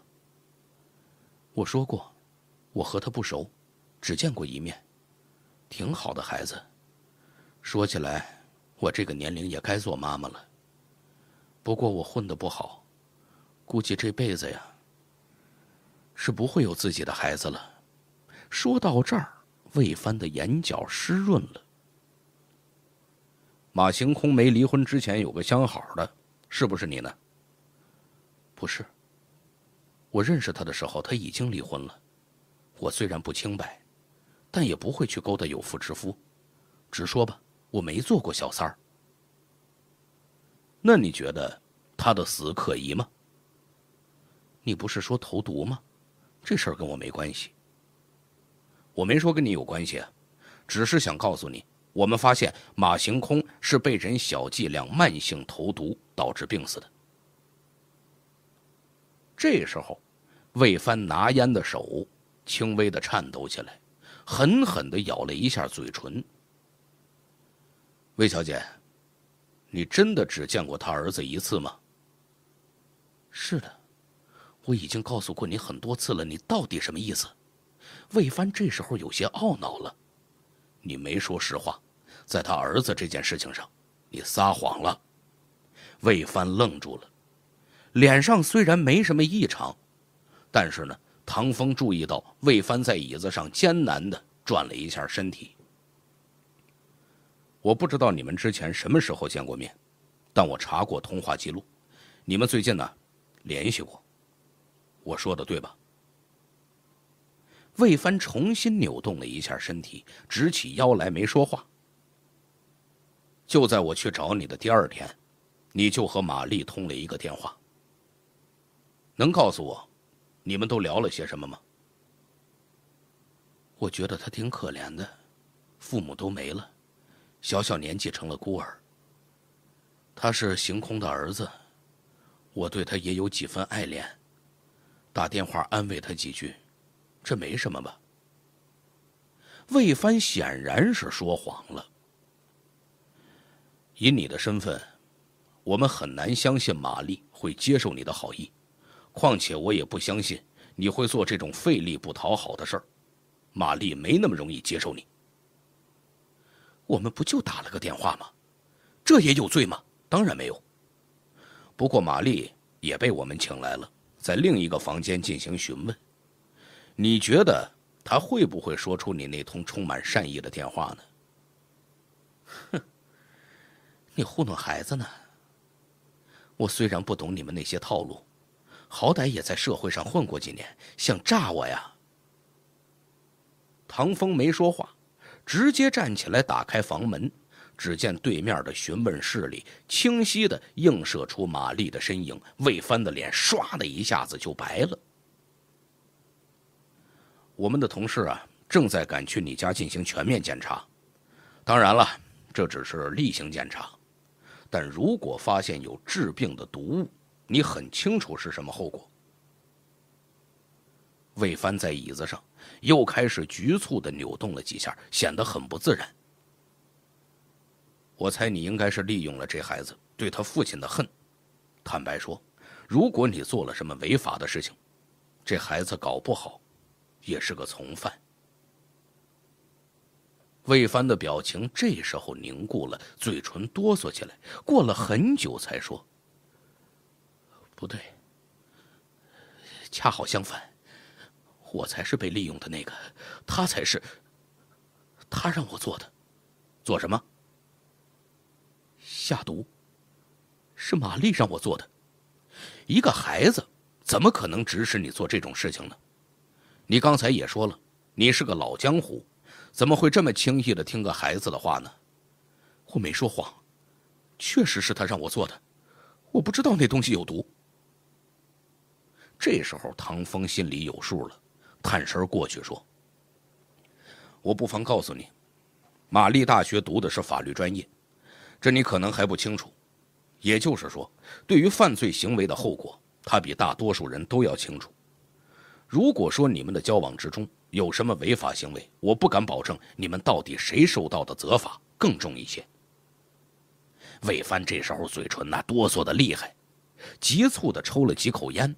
我说过，我和他不熟，只见过一面，挺好的孩子。说起来，我这个年龄也该做妈妈了。不过我混的不好，估计这辈子呀，是不会有自己的孩子了。说到这儿，魏帆的眼角湿润了。马行空没离婚之前有个相好的，是不是你呢？不是。我认识他的时候他已经离婚了。我虽然不清白，但也不会去勾搭有妇之夫。直说吧。我没做过小三儿，那你觉得他的死可疑吗？你不是说投毒吗？这事儿跟我没关系。我没说跟你有关系，只是想告诉你，我们发现马行空是被人小剂量慢性投毒导致病死的。这时候，魏帆拿烟的手轻微的颤抖起来，狠狠的咬了一下嘴唇。魏小姐，你真的只见过他儿子一次吗？是的，我已经告诉过你很多次了。你到底什么意思？魏帆这时候有些懊恼了。你没说实话，在他儿子这件事情上，你撒谎了。魏帆愣住了，脸上虽然没什么异常，但是呢，唐风注意到魏帆在椅子上艰难的转了一下身体。我不知道你们之前什么时候见过面，但我查过通话记录，你们最近呢，联系过，我说的对吧？魏帆重新扭动了一下身体，直起腰来，没说话。就在我去找你的第二天，你就和玛丽通了一个电话。能告诉我，你们都聊了些什么吗？我觉得他挺可怜的，父母都没了。小小年纪成了孤儿。他是行空的儿子，我对他也有几分爱怜，打电话安慰他几句，这没什么吧？魏帆显然是说谎了。以你的身份，我们很难相信玛丽会接受你的好意，况且我也不相信你会做这种费力不讨好的事儿，玛丽没那么容易接受你。我们不就打了个电话吗？这也有罪吗？当然没有。不过玛丽也被我们请来了，在另一个房间进行询问。你觉得他会不会说出你那通充满善意的电话呢？哼，你糊弄孩子呢。我虽然不懂你们那些套路，好歹也在社会上混过几年，想诈我呀？唐风没说话。直接站起来，打开房门，只见对面的询问室里清晰的映射出玛丽的身影。魏帆的脸唰的一下子就白了。我们的同事啊，正在赶去你家进行全面检查。当然了，这只是例行检查，但如果发现有致病的毒物，你很清楚是什么后果。魏帆在椅子上，又开始局促的扭动了几下，显得很不自然。我猜你应该是利用了这孩子对他父亲的恨。坦白说，如果你做了什么违法的事情，这孩子搞不好也是个从犯。魏帆的表情这时候凝固了，嘴唇哆嗦起来，过了很久才说：“不对，恰好相反。”我才是被利用的那个，他才是。他让我做的，做什么？下毒。是玛丽让我做的。一个孩子怎么可能指使你做这种事情呢？你刚才也说了，你是个老江湖，怎么会这么轻易的听个孩子的话呢？我没说谎，确实是他让我做的。我不知道那东西有毒。这时候，唐风心里有数了。探身过去说：“我不妨告诉你，玛丽大学读的是法律专业，这你可能还不清楚。也就是说，对于犯罪行为的后果，他比大多数人都要清楚。如果说你们的交往之中有什么违法行为，我不敢保证你们到底谁受到的责罚更重一些。”魏帆这时候嘴唇呐哆嗦的厉害，急促的抽了几口烟：“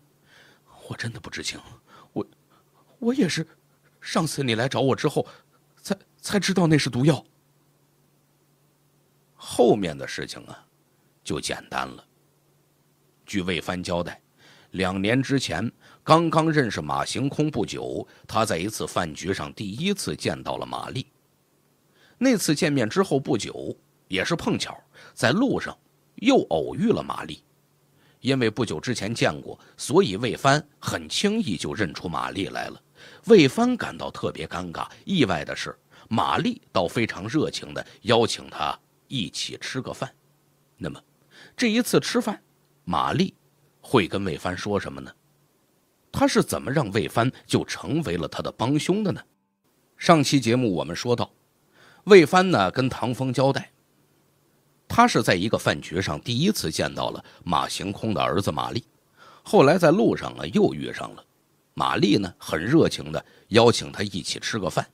我真的不知情。”我也是，上次你来找我之后，才才知道那是毒药。后面的事情啊，就简单了。据魏帆交代，两年之前刚刚认识马行空不久，他在一次饭局上第一次见到了玛丽。那次见面之后不久，也是碰巧在路上又偶遇了玛丽，因为不久之前见过，所以魏帆很轻易就认出玛丽来了。魏帆感到特别尴尬。意外的是，玛丽倒非常热情地邀请他一起吃个饭。那么，这一次吃饭，玛丽会跟魏帆说什么呢？他是怎么让魏帆就成为了他的帮凶的呢？上期节目我们说到，魏帆呢跟唐风交代，他是在一个饭局上第一次见到了马行空的儿子玛丽，后来在路上啊又遇上了。玛丽呢，很热情的邀请他一起吃个饭。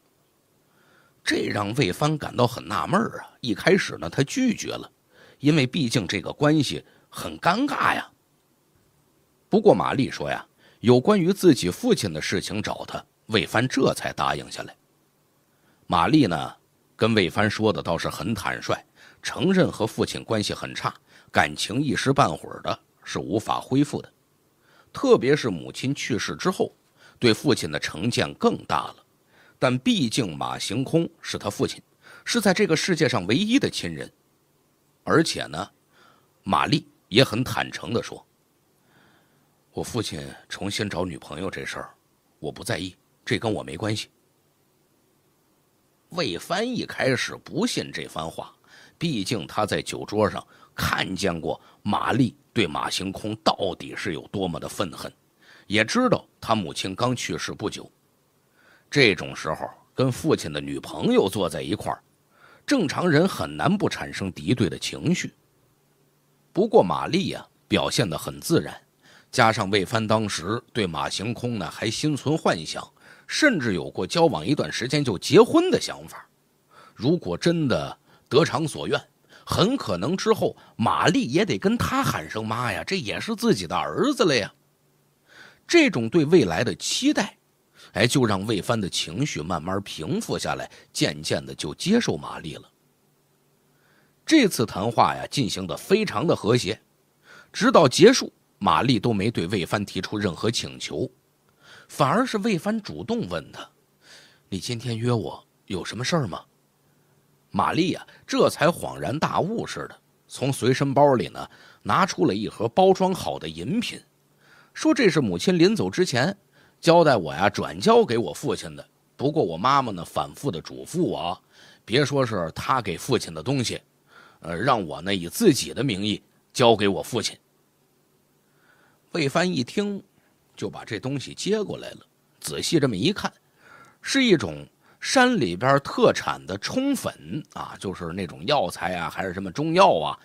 这让魏帆感到很纳闷啊！一开始呢，他拒绝了，因为毕竟这个关系很尴尬呀。不过玛丽说呀，有关于自己父亲的事情找他，魏帆这才答应下来。玛丽呢，跟魏帆说的倒是很坦率，承认和父亲关系很差，感情一时半会儿的是无法恢复的。特别是母亲去世之后，对父亲的成见更大了。但毕竟马行空是他父亲，是在这个世界上唯一的亲人。而且呢，玛丽也很坦诚地说：“我父亲重新找女朋友这事儿，我不在意，这跟我没关系。”魏帆一开始不信这番话，毕竟他在酒桌上。看见过玛丽对马行空到底是有多么的愤恨，也知道他母亲刚去世不久，这种时候跟父亲的女朋友坐在一块儿，正常人很难不产生敌对的情绪。不过玛丽呀表现得很自然，加上魏帆当时对马行空呢还心存幻想，甚至有过交往一段时间就结婚的想法。如果真的得偿所愿。很可能之后，玛丽也得跟他喊声妈呀，这也是自己的儿子了呀。这种对未来的期待，哎，就让魏帆的情绪慢慢平复下来，渐渐的就接受玛丽了。这次谈话呀，进行的非常的和谐，直到结束，玛丽都没对魏帆提出任何请求，反而是魏帆主动问的：“你今天约我有什么事儿吗？”玛丽呀，这才恍然大悟似的，从随身包里呢拿出了一盒包装好的饮品，说：“这是母亲临走之前交代我呀，转交给我父亲的。不过我妈妈呢，反复的嘱咐我，别说是她给父亲的东西，呃，让我呢以自己的名义交给我父亲。”魏帆一听，就把这东西接过来了，仔细这么一看，是一种。山里边特产的冲粉啊，就是那种药材啊，还是什么中药啊，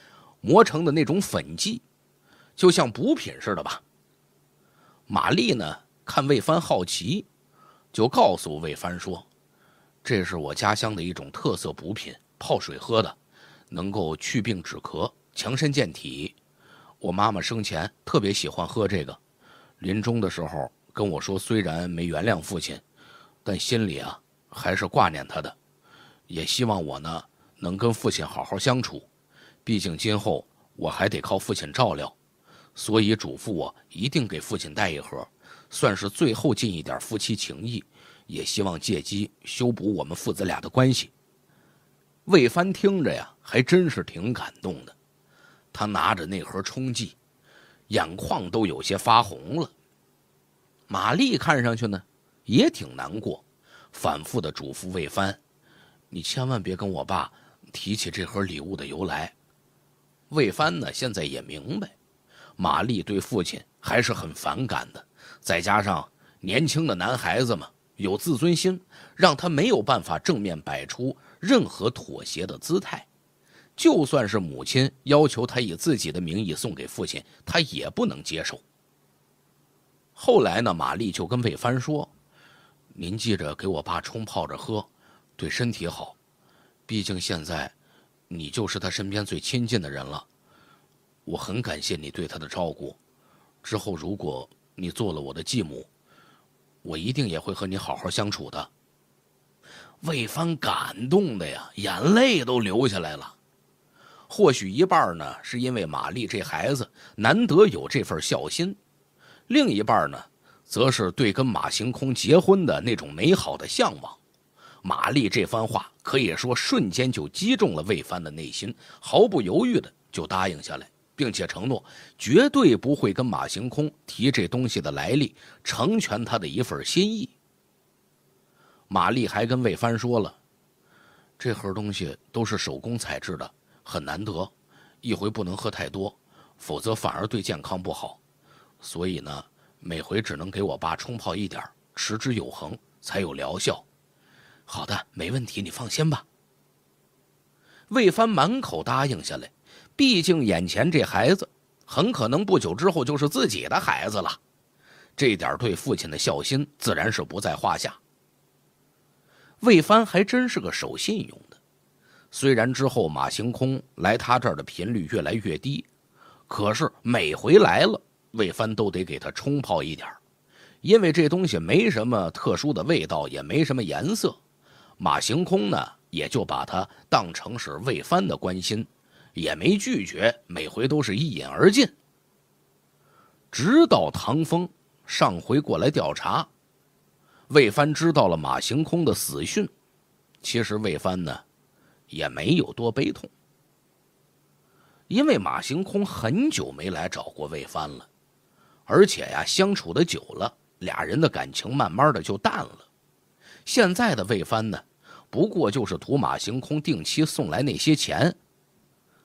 磨成的那种粉剂，就像补品似的吧。玛丽呢，看魏帆好奇，就告诉魏帆说：“这是我家乡的一种特色补品，泡水喝的，能够去病止咳、强身健体。我妈妈生前特别喜欢喝这个，临终的时候跟我说，虽然没原谅父亲，但心里啊。”还是挂念他的，也希望我呢能跟父亲好好相处，毕竟今后我还得靠父亲照料，所以嘱咐我一定给父亲带一盒，算是最后尽一点夫妻情谊，也希望借机修补我们父子俩的关系。魏帆听着呀，还真是挺感动的，他拿着那盒冲剂，眼眶都有些发红了。玛丽看上去呢也挺难过。反复的嘱咐魏帆：“你千万别跟我爸提起这盒礼物的由来。”魏帆呢，现在也明白，玛丽对父亲还是很反感的。再加上年轻的男孩子嘛，有自尊心，让他没有办法正面摆出任何妥协的姿态。就算是母亲要求他以自己的名义送给父亲，他也不能接受。后来呢，玛丽就跟魏帆说。您记着给我爸冲泡着喝，对身体好。毕竟现在，你就是他身边最亲近的人了。我很感谢你对他的照顾。之后如果你做了我的继母，我一定也会和你好好相处的。魏帆感动的呀，眼泪都流下来了。或许一半呢，是因为玛丽这孩子难得有这份孝心；另一半呢。则是对跟马行空结婚的那种美好的向往。玛丽这番话可以说瞬间就击中了魏帆的内心，毫不犹豫的就答应下来，并且承诺绝对不会跟马行空提这东西的来历，成全他的一份心意。玛丽还跟魏帆说了，这盒东西都是手工材质的，很难得，一回不能喝太多，否则反而对健康不好。所以呢。每回只能给我爸冲泡一点儿，持之有恒才有疗效。好的，没问题，你放心吧。魏帆满口答应下来，毕竟眼前这孩子很可能不久之后就是自己的孩子了，这点对父亲的孝心自然是不在话下。魏帆还真是个守信用的，虽然之后马行空来他这儿的频率越来越低，可是每回来了。魏帆都得给他冲泡一点因为这东西没什么特殊的味道，也没什么颜色。马行空呢，也就把它当成是魏帆的关心，也没拒绝，每回都是一饮而尽。直到唐风上回过来调查，魏帆知道了马行空的死讯。其实魏帆呢，也没有多悲痛，因为马行空很久没来找过魏帆了。而且呀，相处的久了，俩人的感情慢慢的就淡了。现在的魏帆呢，不过就是图马行空定期送来那些钱。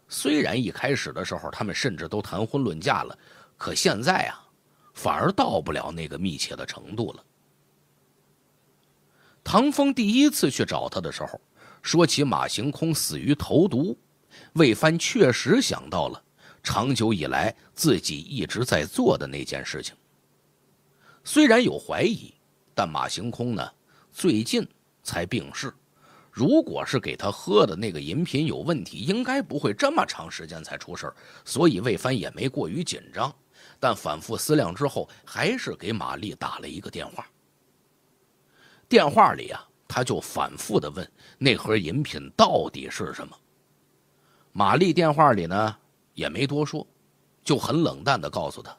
虽然一开始的时候，他们甚至都谈婚论嫁了，可现在啊，反而到不了那个密切的程度了。唐风第一次去找他的时候，说起马行空死于投毒，魏帆确实想到了。长久以来自己一直在做的那件事情，虽然有怀疑，但马行空呢最近才病逝。如果是给他喝的那个饮品有问题，应该不会这么长时间才出事所以魏帆也没过于紧张，但反复思量之后，还是给玛丽打了一个电话。电话里啊，他就反复的问那盒饮品到底是什么。玛丽电话里呢。也没多说，就很冷淡的告诉他：“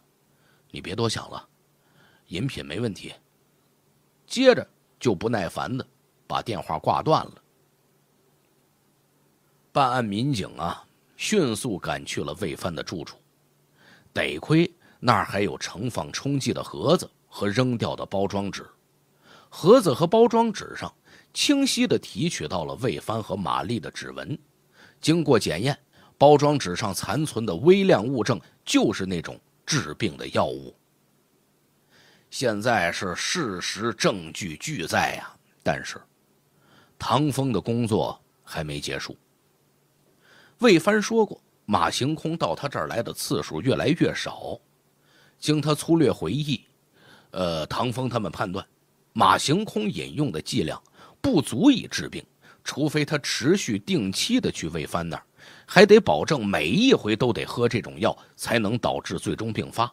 你别多想了，饮品没问题。”接着就不耐烦的把电话挂断了。办案民警啊，迅速赶去了魏帆的住处。得亏那儿还有盛放冲剂的盒子和扔掉的包装纸，盒子和包装纸上清晰的提取到了魏帆和玛丽的指纹，经过检验。包装纸上残存的微量物证就是那种治病的药物。现在是事实证据俱在呀，但是唐风的工作还没结束。魏帆说过，马行空到他这儿来的次数越来越少。经他粗略回忆，呃，唐风他们判断，马行空引用的剂量不足以治病，除非他持续定期的去魏帆那儿。还得保证每一回都得喝这种药，才能导致最终病发。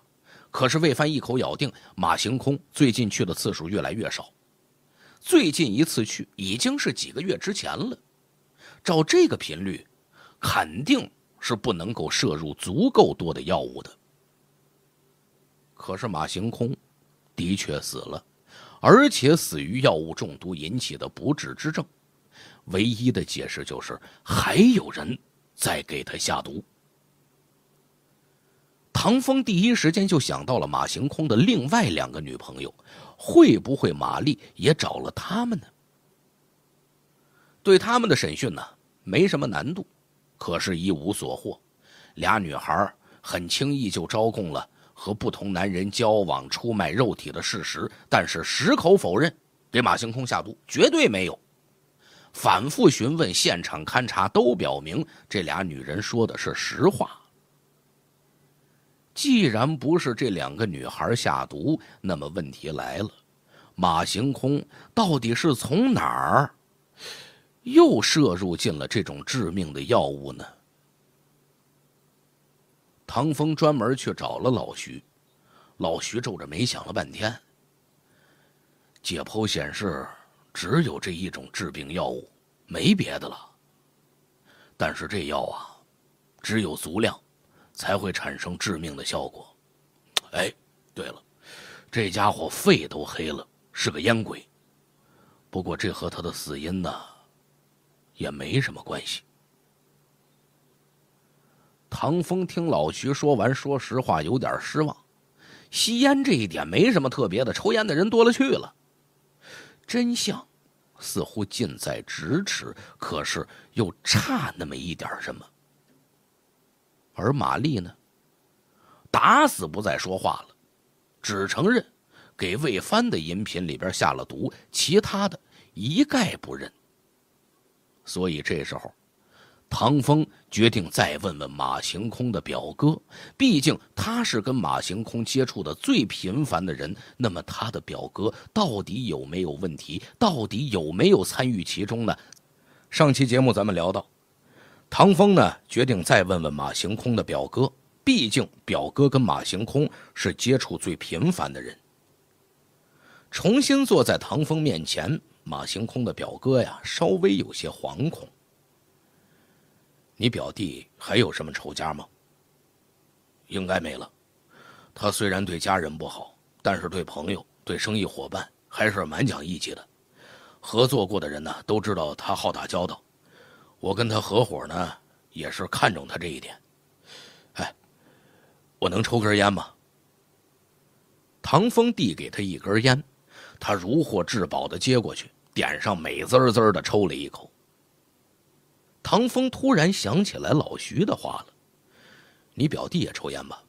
可是魏帆一口咬定马行空最近去的次数越来越少，最近一次去已经是几个月之前了。照这个频率，肯定是不能够摄入足够多的药物的。可是马行空的确死了，而且死于药物中毒引起的不治之症。唯一的解释就是还有人。再给他下毒。唐风第一时间就想到了马行空的另外两个女朋友，会不会马丽也找了他们呢？对他们的审讯呢，没什么难度，可是，一无所获。俩女孩很轻易就招供了和不同男人交往、出卖肉体的事实，但是矢口否认给马行空下毒，绝对没有。反复询问、现场勘查都表明，这俩女人说的是实话。既然不是这两个女孩下毒，那么问题来了：马行空到底是从哪儿，又摄入进了这种致命的药物呢？唐风专门去找了老徐，老徐皱着眉想了半天。解剖显示。只有这一种治病药物，没别的了。但是这药啊，只有足量，才会产生致命的效果。哎，对了，这家伙肺都黑了，是个烟鬼。不过这和他的死因呢，也没什么关系。唐风听老徐说完，说实话有点失望。吸烟这一点没什么特别的，抽烟的人多了去了。真相。似乎近在咫尺，可是又差那么一点什么。而玛丽呢，打死不再说话了，只承认给魏帆的饮品里边下了毒，其他的一概不认。所以这时候。唐风决定再问问马行空的表哥，毕竟他是跟马行空接触的最频繁的人。那么他的表哥到底有没有问题？到底有没有参与其中呢？上期节目咱们聊到，唐风呢决定再问问马行空的表哥，毕竟表哥跟马行空是接触最频繁的人。重新坐在唐风面前，马行空的表哥呀，稍微有些惶恐。你表弟还有什么仇家吗？应该没了。他虽然对家人不好，但是对朋友、对生意伙伴还是蛮讲义气的。合作过的人呢，都知道他好打交道。我跟他合伙呢，也是看中他这一点。哎，我能抽根烟吗？唐风递给他一根烟，他如获至宝的接过去，点上，美滋滋的抽了一口。唐风突然想起来老徐的话了：“你表弟也抽烟吧？”“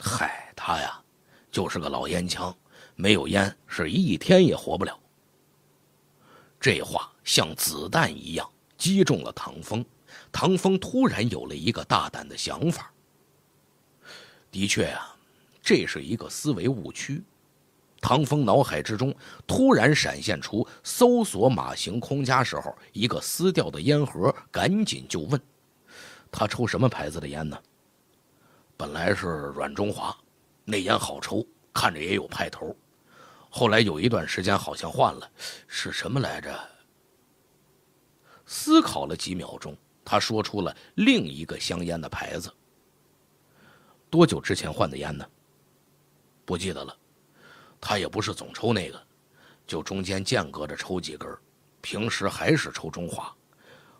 嗨，他呀，就是个老烟枪，没有烟是一天也活不了。”这话像子弹一样击中了唐风。唐风突然有了一个大胆的想法。的确啊，这是一个思维误区。唐风脑海之中突然闪现出搜索马行空家时候一个撕掉的烟盒，赶紧就问：“他抽什么牌子的烟呢？”本来是软中华，那烟好抽，看着也有派头。后来有一段时间好像换了，是什么来着？思考了几秒钟，他说出了另一个香烟的牌子。多久之前换的烟呢？不记得了。他也不是总抽那个，就中间间隔着抽几根，平时还是抽中华，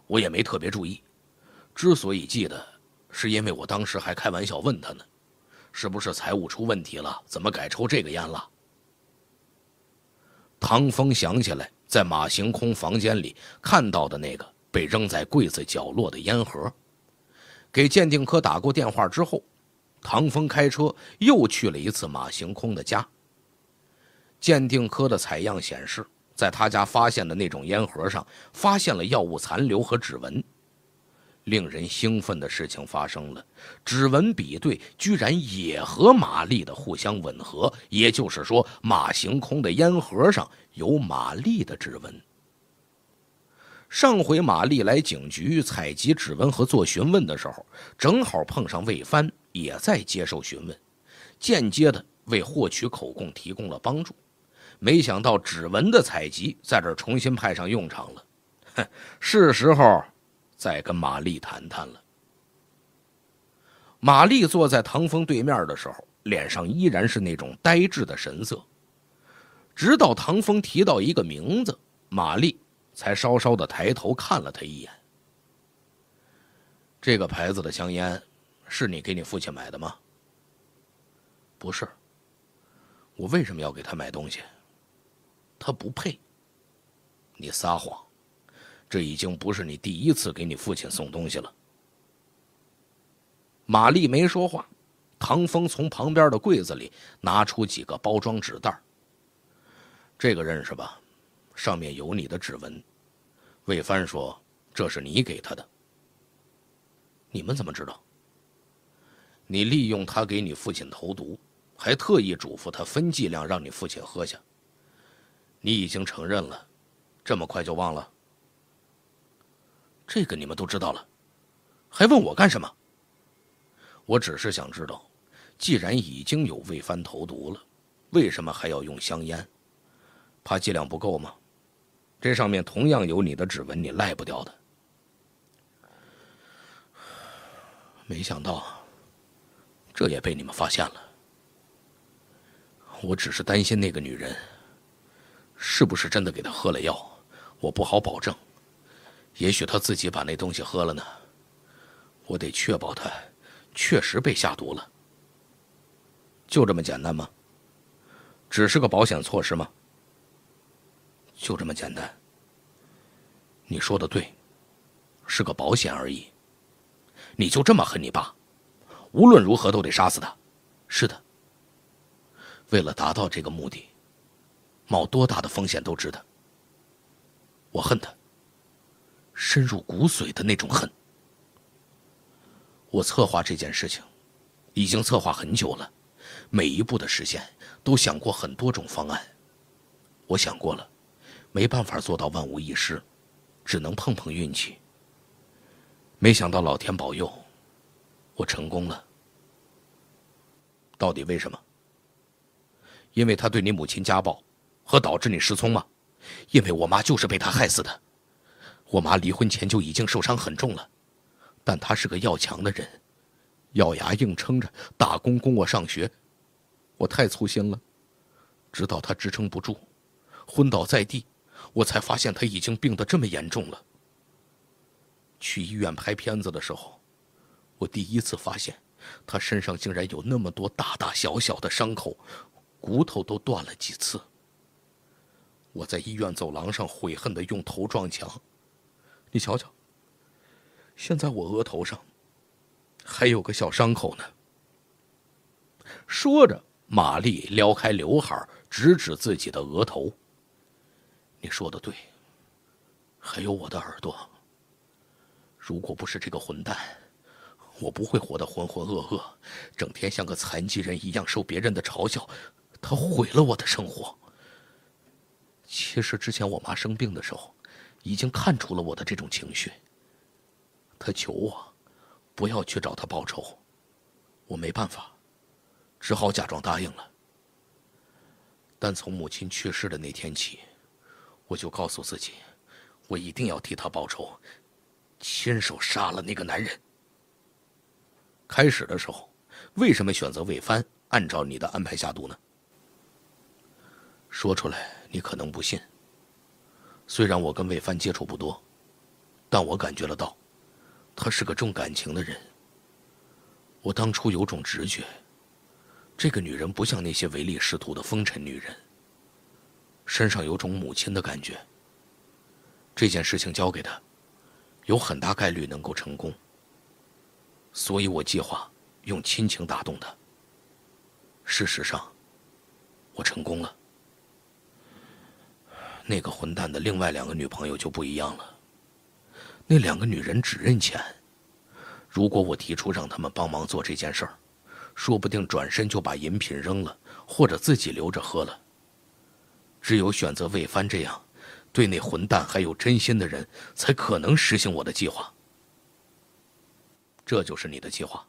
我也没特别注意。之所以记得，是因为我当时还开玩笑问他呢，是不是财务出问题了，怎么改抽这个烟了？唐风想起来在马行空房间里看到的那个被扔在柜子角落的烟盒，给鉴定科打过电话之后，唐风开车又去了一次马行空的家。鉴定科的采样显示，在他家发现的那种烟盒上发现了药物残留和指纹。令人兴奋的事情发生了，指纹比对居然也和马丽的互相吻合，也就是说，马行空的烟盒上有马丽的指纹。上回马丽来警局采集指纹和做询问的时候，正好碰上魏帆也在接受询问，间接的为获取口供提供了帮助。没想到指纹的采集在这儿重新派上用场了，是时候再跟玛丽谈谈了。玛丽坐在唐风对面的时候，脸上依然是那种呆滞的神色，直到唐风提到一个名字，玛丽才稍稍的抬头看了他一眼。这个牌子的香烟是你给你父亲买的吗？不是，我为什么要给他买东西？他不配。你撒谎，这已经不是你第一次给你父亲送东西了。玛丽没说话，唐风从旁边的柜子里拿出几个包装纸袋。这个认识吧？上面有你的指纹。魏帆说：“这是你给他的。”你们怎么知道？你利用他给你父亲投毒，还特意嘱咐他分剂量让你父亲喝下。你已经承认了，这么快就忘了？这个你们都知道了，还问我干什么？我只是想知道，既然已经有魏帆投毒了，为什么还要用香烟？怕剂量不够吗？这上面同样有你的指纹，你赖不掉的。没想到，这也被你们发现了。我只是担心那个女人。是不是真的给他喝了药？我不好保证，也许他自己把那东西喝了呢。我得确保他确实被下毒了。就这么简单吗？只是个保险措施吗？就这么简单。你说的对，是个保险而已。你就这么恨你爸？无论如何都得杀死他。是的。为了达到这个目的。冒多大的风险都值得。我恨他，深入骨髓的那种恨。我策划这件事情，已经策划很久了，每一步的实现都想过很多种方案。我想过了，没办法做到万无一失，只能碰碰运气。没想到老天保佑，我成功了。到底为什么？因为他对你母亲家暴。和导致你失聪吗？因为我妈就是被他害死的。我妈离婚前就已经受伤很重了，但她是个要强的人，咬牙硬撑着打工供我上学。我太粗心了，直到她支撑不住，昏倒在地，我才发现她已经病得这么严重了。去医院拍片子的时候，我第一次发现，她身上竟然有那么多大大小小的伤口，骨头都断了几次。我在医院走廊上悔恨的用头撞墙，你瞧瞧，现在我额头上还有个小伤口呢。说着，玛丽撩开刘海，指指自己的额头。你说的对，还有我的耳朵。如果不是这个混蛋，我不会活得浑浑噩噩，整天像个残疾人一样受别人的嘲笑。他毁了我的生活。其实之前我妈生病的时候，已经看出了我的这种情绪。她求我，不要去找她报仇，我没办法，只好假装答应了。但从母亲去世的那天起，我就告诉自己，我一定要替她报仇，亲手杀了那个男人。开始的时候，为什么选择魏帆，按照你的安排下毒呢？说出来。你可能不信。虽然我跟魏帆接触不多，但我感觉得到，他是个重感情的人。我当初有种直觉，这个女人不像那些唯利是图的风尘女人，身上有种母亲的感觉。这件事情交给她，有很大概率能够成功。所以我计划用亲情打动她。事实上，我成功了。那个混蛋的另外两个女朋友就不一样了，那两个女人只认钱。如果我提出让他们帮忙做这件事儿，说不定转身就把饮品扔了，或者自己留着喝了。只有选择魏帆这样，对那混蛋还有真心的人，才可能实行我的计划。这就是你的计划？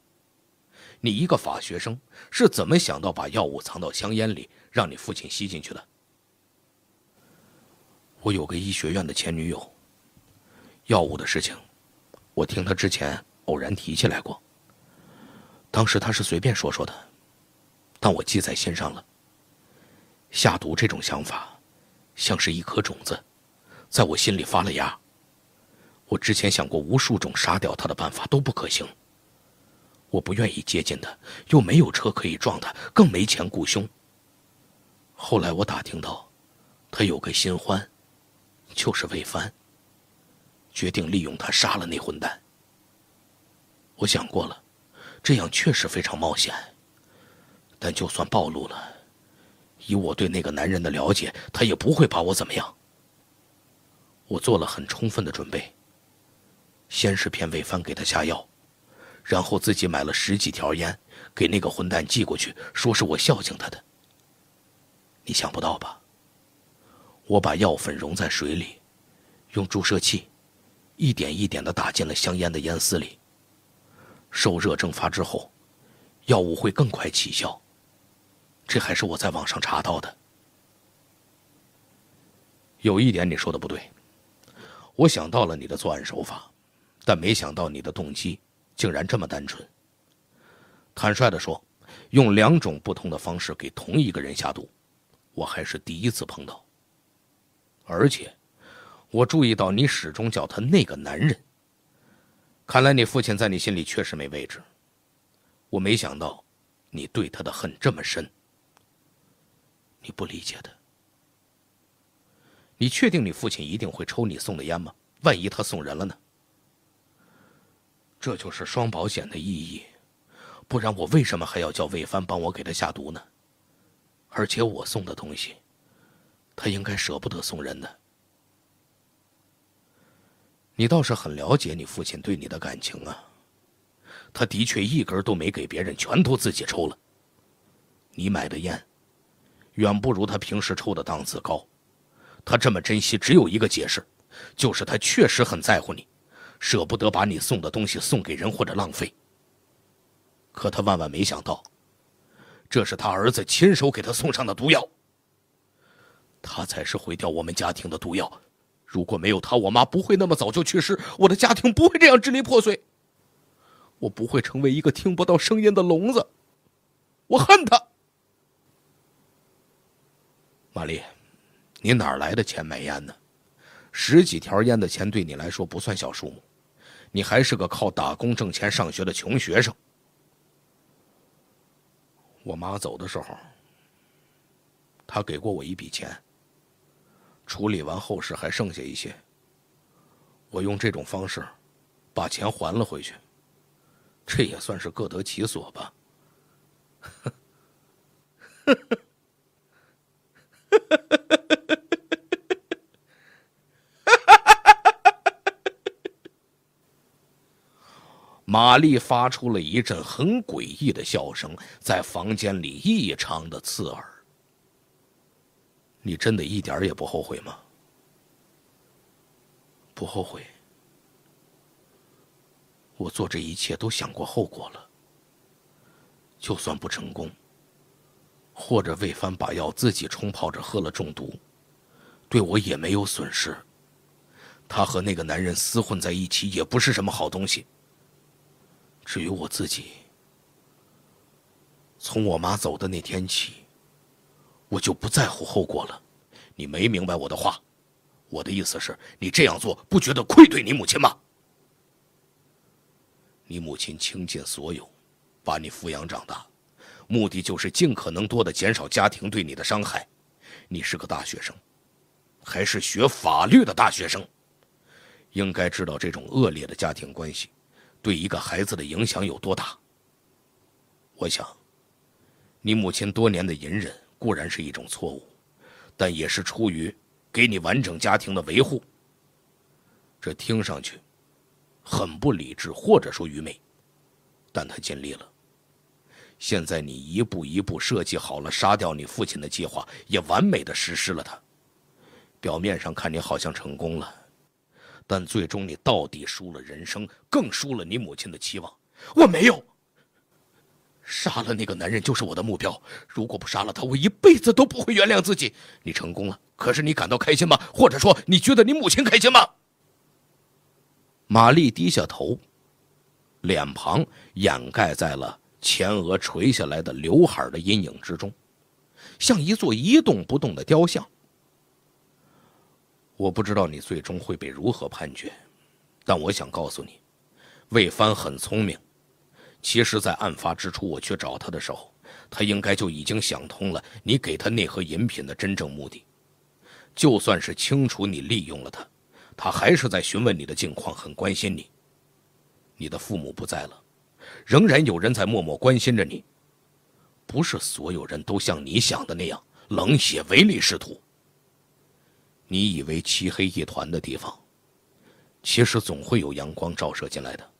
你一个法学生是怎么想到把药物藏到香烟里，让你父亲吸进去的？我有个医学院的前女友，药物的事情，我听他之前偶然提起来过。当时他是随便说说的，但我记在心上了。下毒这种想法，像是一颗种子，在我心里发了芽。我之前想过无数种杀掉他的办法，都不可行。我不愿意接近他，又没有车可以撞他，更没钱雇凶。后来我打听到，他有个新欢。就是魏帆，决定利用他杀了那混蛋。我想过了，这样确实非常冒险，但就算暴露了，以我对那个男人的了解，他也不会把我怎么样。我做了很充分的准备，先是骗魏帆给他下药，然后自己买了十几条烟，给那个混蛋寄过去，说是我孝敬他的。你想不到吧？我把药粉溶在水里，用注射器一点一点的打进了香烟的烟丝里。受热蒸发之后，药物会更快起效。这还是我在网上查到的。有一点你说的不对，我想到了你的作案手法，但没想到你的动机竟然这么单纯。坦率的说，用两种不同的方式给同一个人下毒，我还是第一次碰到。而且，我注意到你始终叫他那个男人。看来你父亲在你心里确实没位置。我没想到，你对他的恨这么深。你不理解他。你确定你父亲一定会抽你送的烟吗？万一他送人了呢？这就是双保险的意义。不然我为什么还要叫魏帆帮我给他下毒呢？而且我送的东西。他应该舍不得送人的，你倒是很了解你父亲对你的感情啊。他的确一根都没给别人，全都自己抽了。你买的烟，远不如他平时抽的档次高。他这么珍惜，只有一个解释，就是他确实很在乎你，舍不得把你送的东西送给人或者浪费。可他万万没想到，这是他儿子亲手给他送上的毒药。他才是毁掉我们家庭的毒药。如果没有他，我妈不会那么早就去世，我的家庭不会这样支离破碎。我不会成为一个听不到声音的聋子。我恨他。玛丽，你哪来的钱买烟呢？十几条烟的钱对你来说不算小数目。你还是个靠打工挣钱上学的穷学生。我妈走的时候，她给过我一笔钱。处理完后事，还剩下一些。我用这种方式把钱还了回去，这也算是各得其所吧。哈，哈哈，玛丽发出了一阵很诡异的笑声，在房间里异常的刺耳。你真的一点儿也不后悔吗？不后悔。我做这一切都想过后果了。就算不成功，或者魏帆把药自己冲泡着喝了中毒，对我也没有损失。他和那个男人厮混在一起也不是什么好东西。至于我自己，从我妈走的那天起。我就不在乎后果了，你没明白我的话，我的意思是，你这样做不觉得愧对你母亲吗？你母亲倾尽所有把你抚养长大，目的就是尽可能多的减少家庭对你的伤害。你是个大学生，还是学法律的大学生，应该知道这种恶劣的家庭关系对一个孩子的影响有多大。我想，你母亲多年的隐忍。固然是一种错误，但也是出于给你完整家庭的维护。这听上去很不理智，或者说愚昧，但他尽力了。现在你一步一步设计好了杀掉你父亲的计划，也完美的实施了它。表面上看你好像成功了，但最终你到底输了人生，更输了你母亲的期望。我没有。杀了那个男人就是我的目标。如果不杀了他，我一辈子都不会原谅自己。你成功了，可是你感到开心吗？或者说，你觉得你母亲开心吗？玛丽低下头，脸庞掩盖在了前额垂下来的刘海的阴影之中，像一座一动不动的雕像。我不知道你最终会被如何判决，但我想告诉你，魏帆很聪明。其实，在案发之初，我去找他的时候，他应该就已经想通了你给他那盒饮品的真正目的。就算是清楚你利用了他，他还是在询问你的近况，很关心你。你的父母不在了，仍然有人在默默关心着你。不是所有人都像你想的那样冷血唯利是图。你以为漆黑一团的地方，其实总会有阳光照射进来的。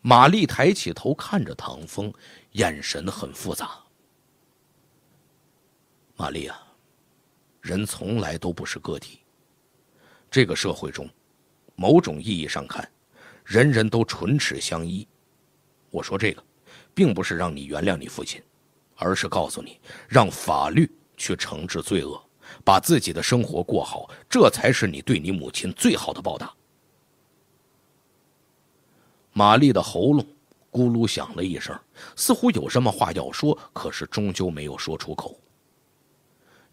玛丽抬起头看着唐风，眼神很复杂。玛丽啊，人从来都不是个体。这个社会中，某种意义上看，人人都唇齿相依。我说这个，并不是让你原谅你父亲，而是告诉你，让法律去惩治罪恶，把自己的生活过好，这才是你对你母亲最好的报答。玛丽的喉咙咕噜响了一声，似乎有什么话要说，可是终究没有说出口。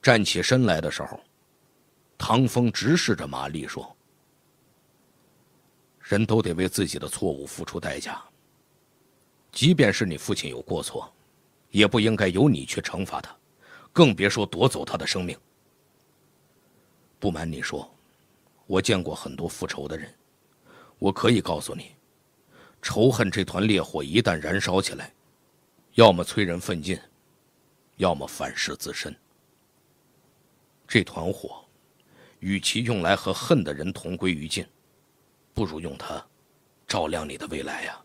站起身来的时候，唐风直视着玛丽说：“人都得为自己的错误付出代价。即便是你父亲有过错，也不应该由你去惩罚他，更别说夺走他的生命。”不瞒你说，我见过很多复仇的人，我可以告诉你。仇恨这团烈火一旦燃烧起来，要么催人奋进，要么反噬自身。这团火，与其用来和恨的人同归于尽，不如用它照亮你的未来呀。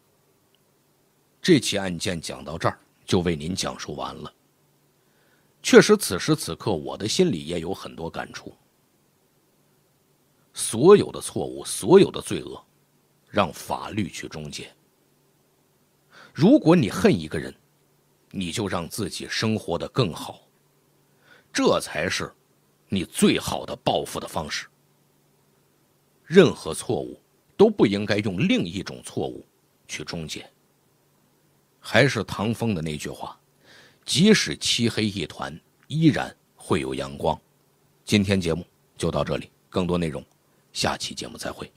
这起案件讲到这儿，就为您讲述完了。确实，此时此刻，我的心里也有很多感触。所有的错误，所有的罪恶。让法律去终结。如果你恨一个人，你就让自己生活的更好，这才是你最好的报复的方式。任何错误都不应该用另一种错误去终结。还是唐风的那句话：即使漆黑一团，依然会有阳光。今天节目就到这里，更多内容下期节目再会。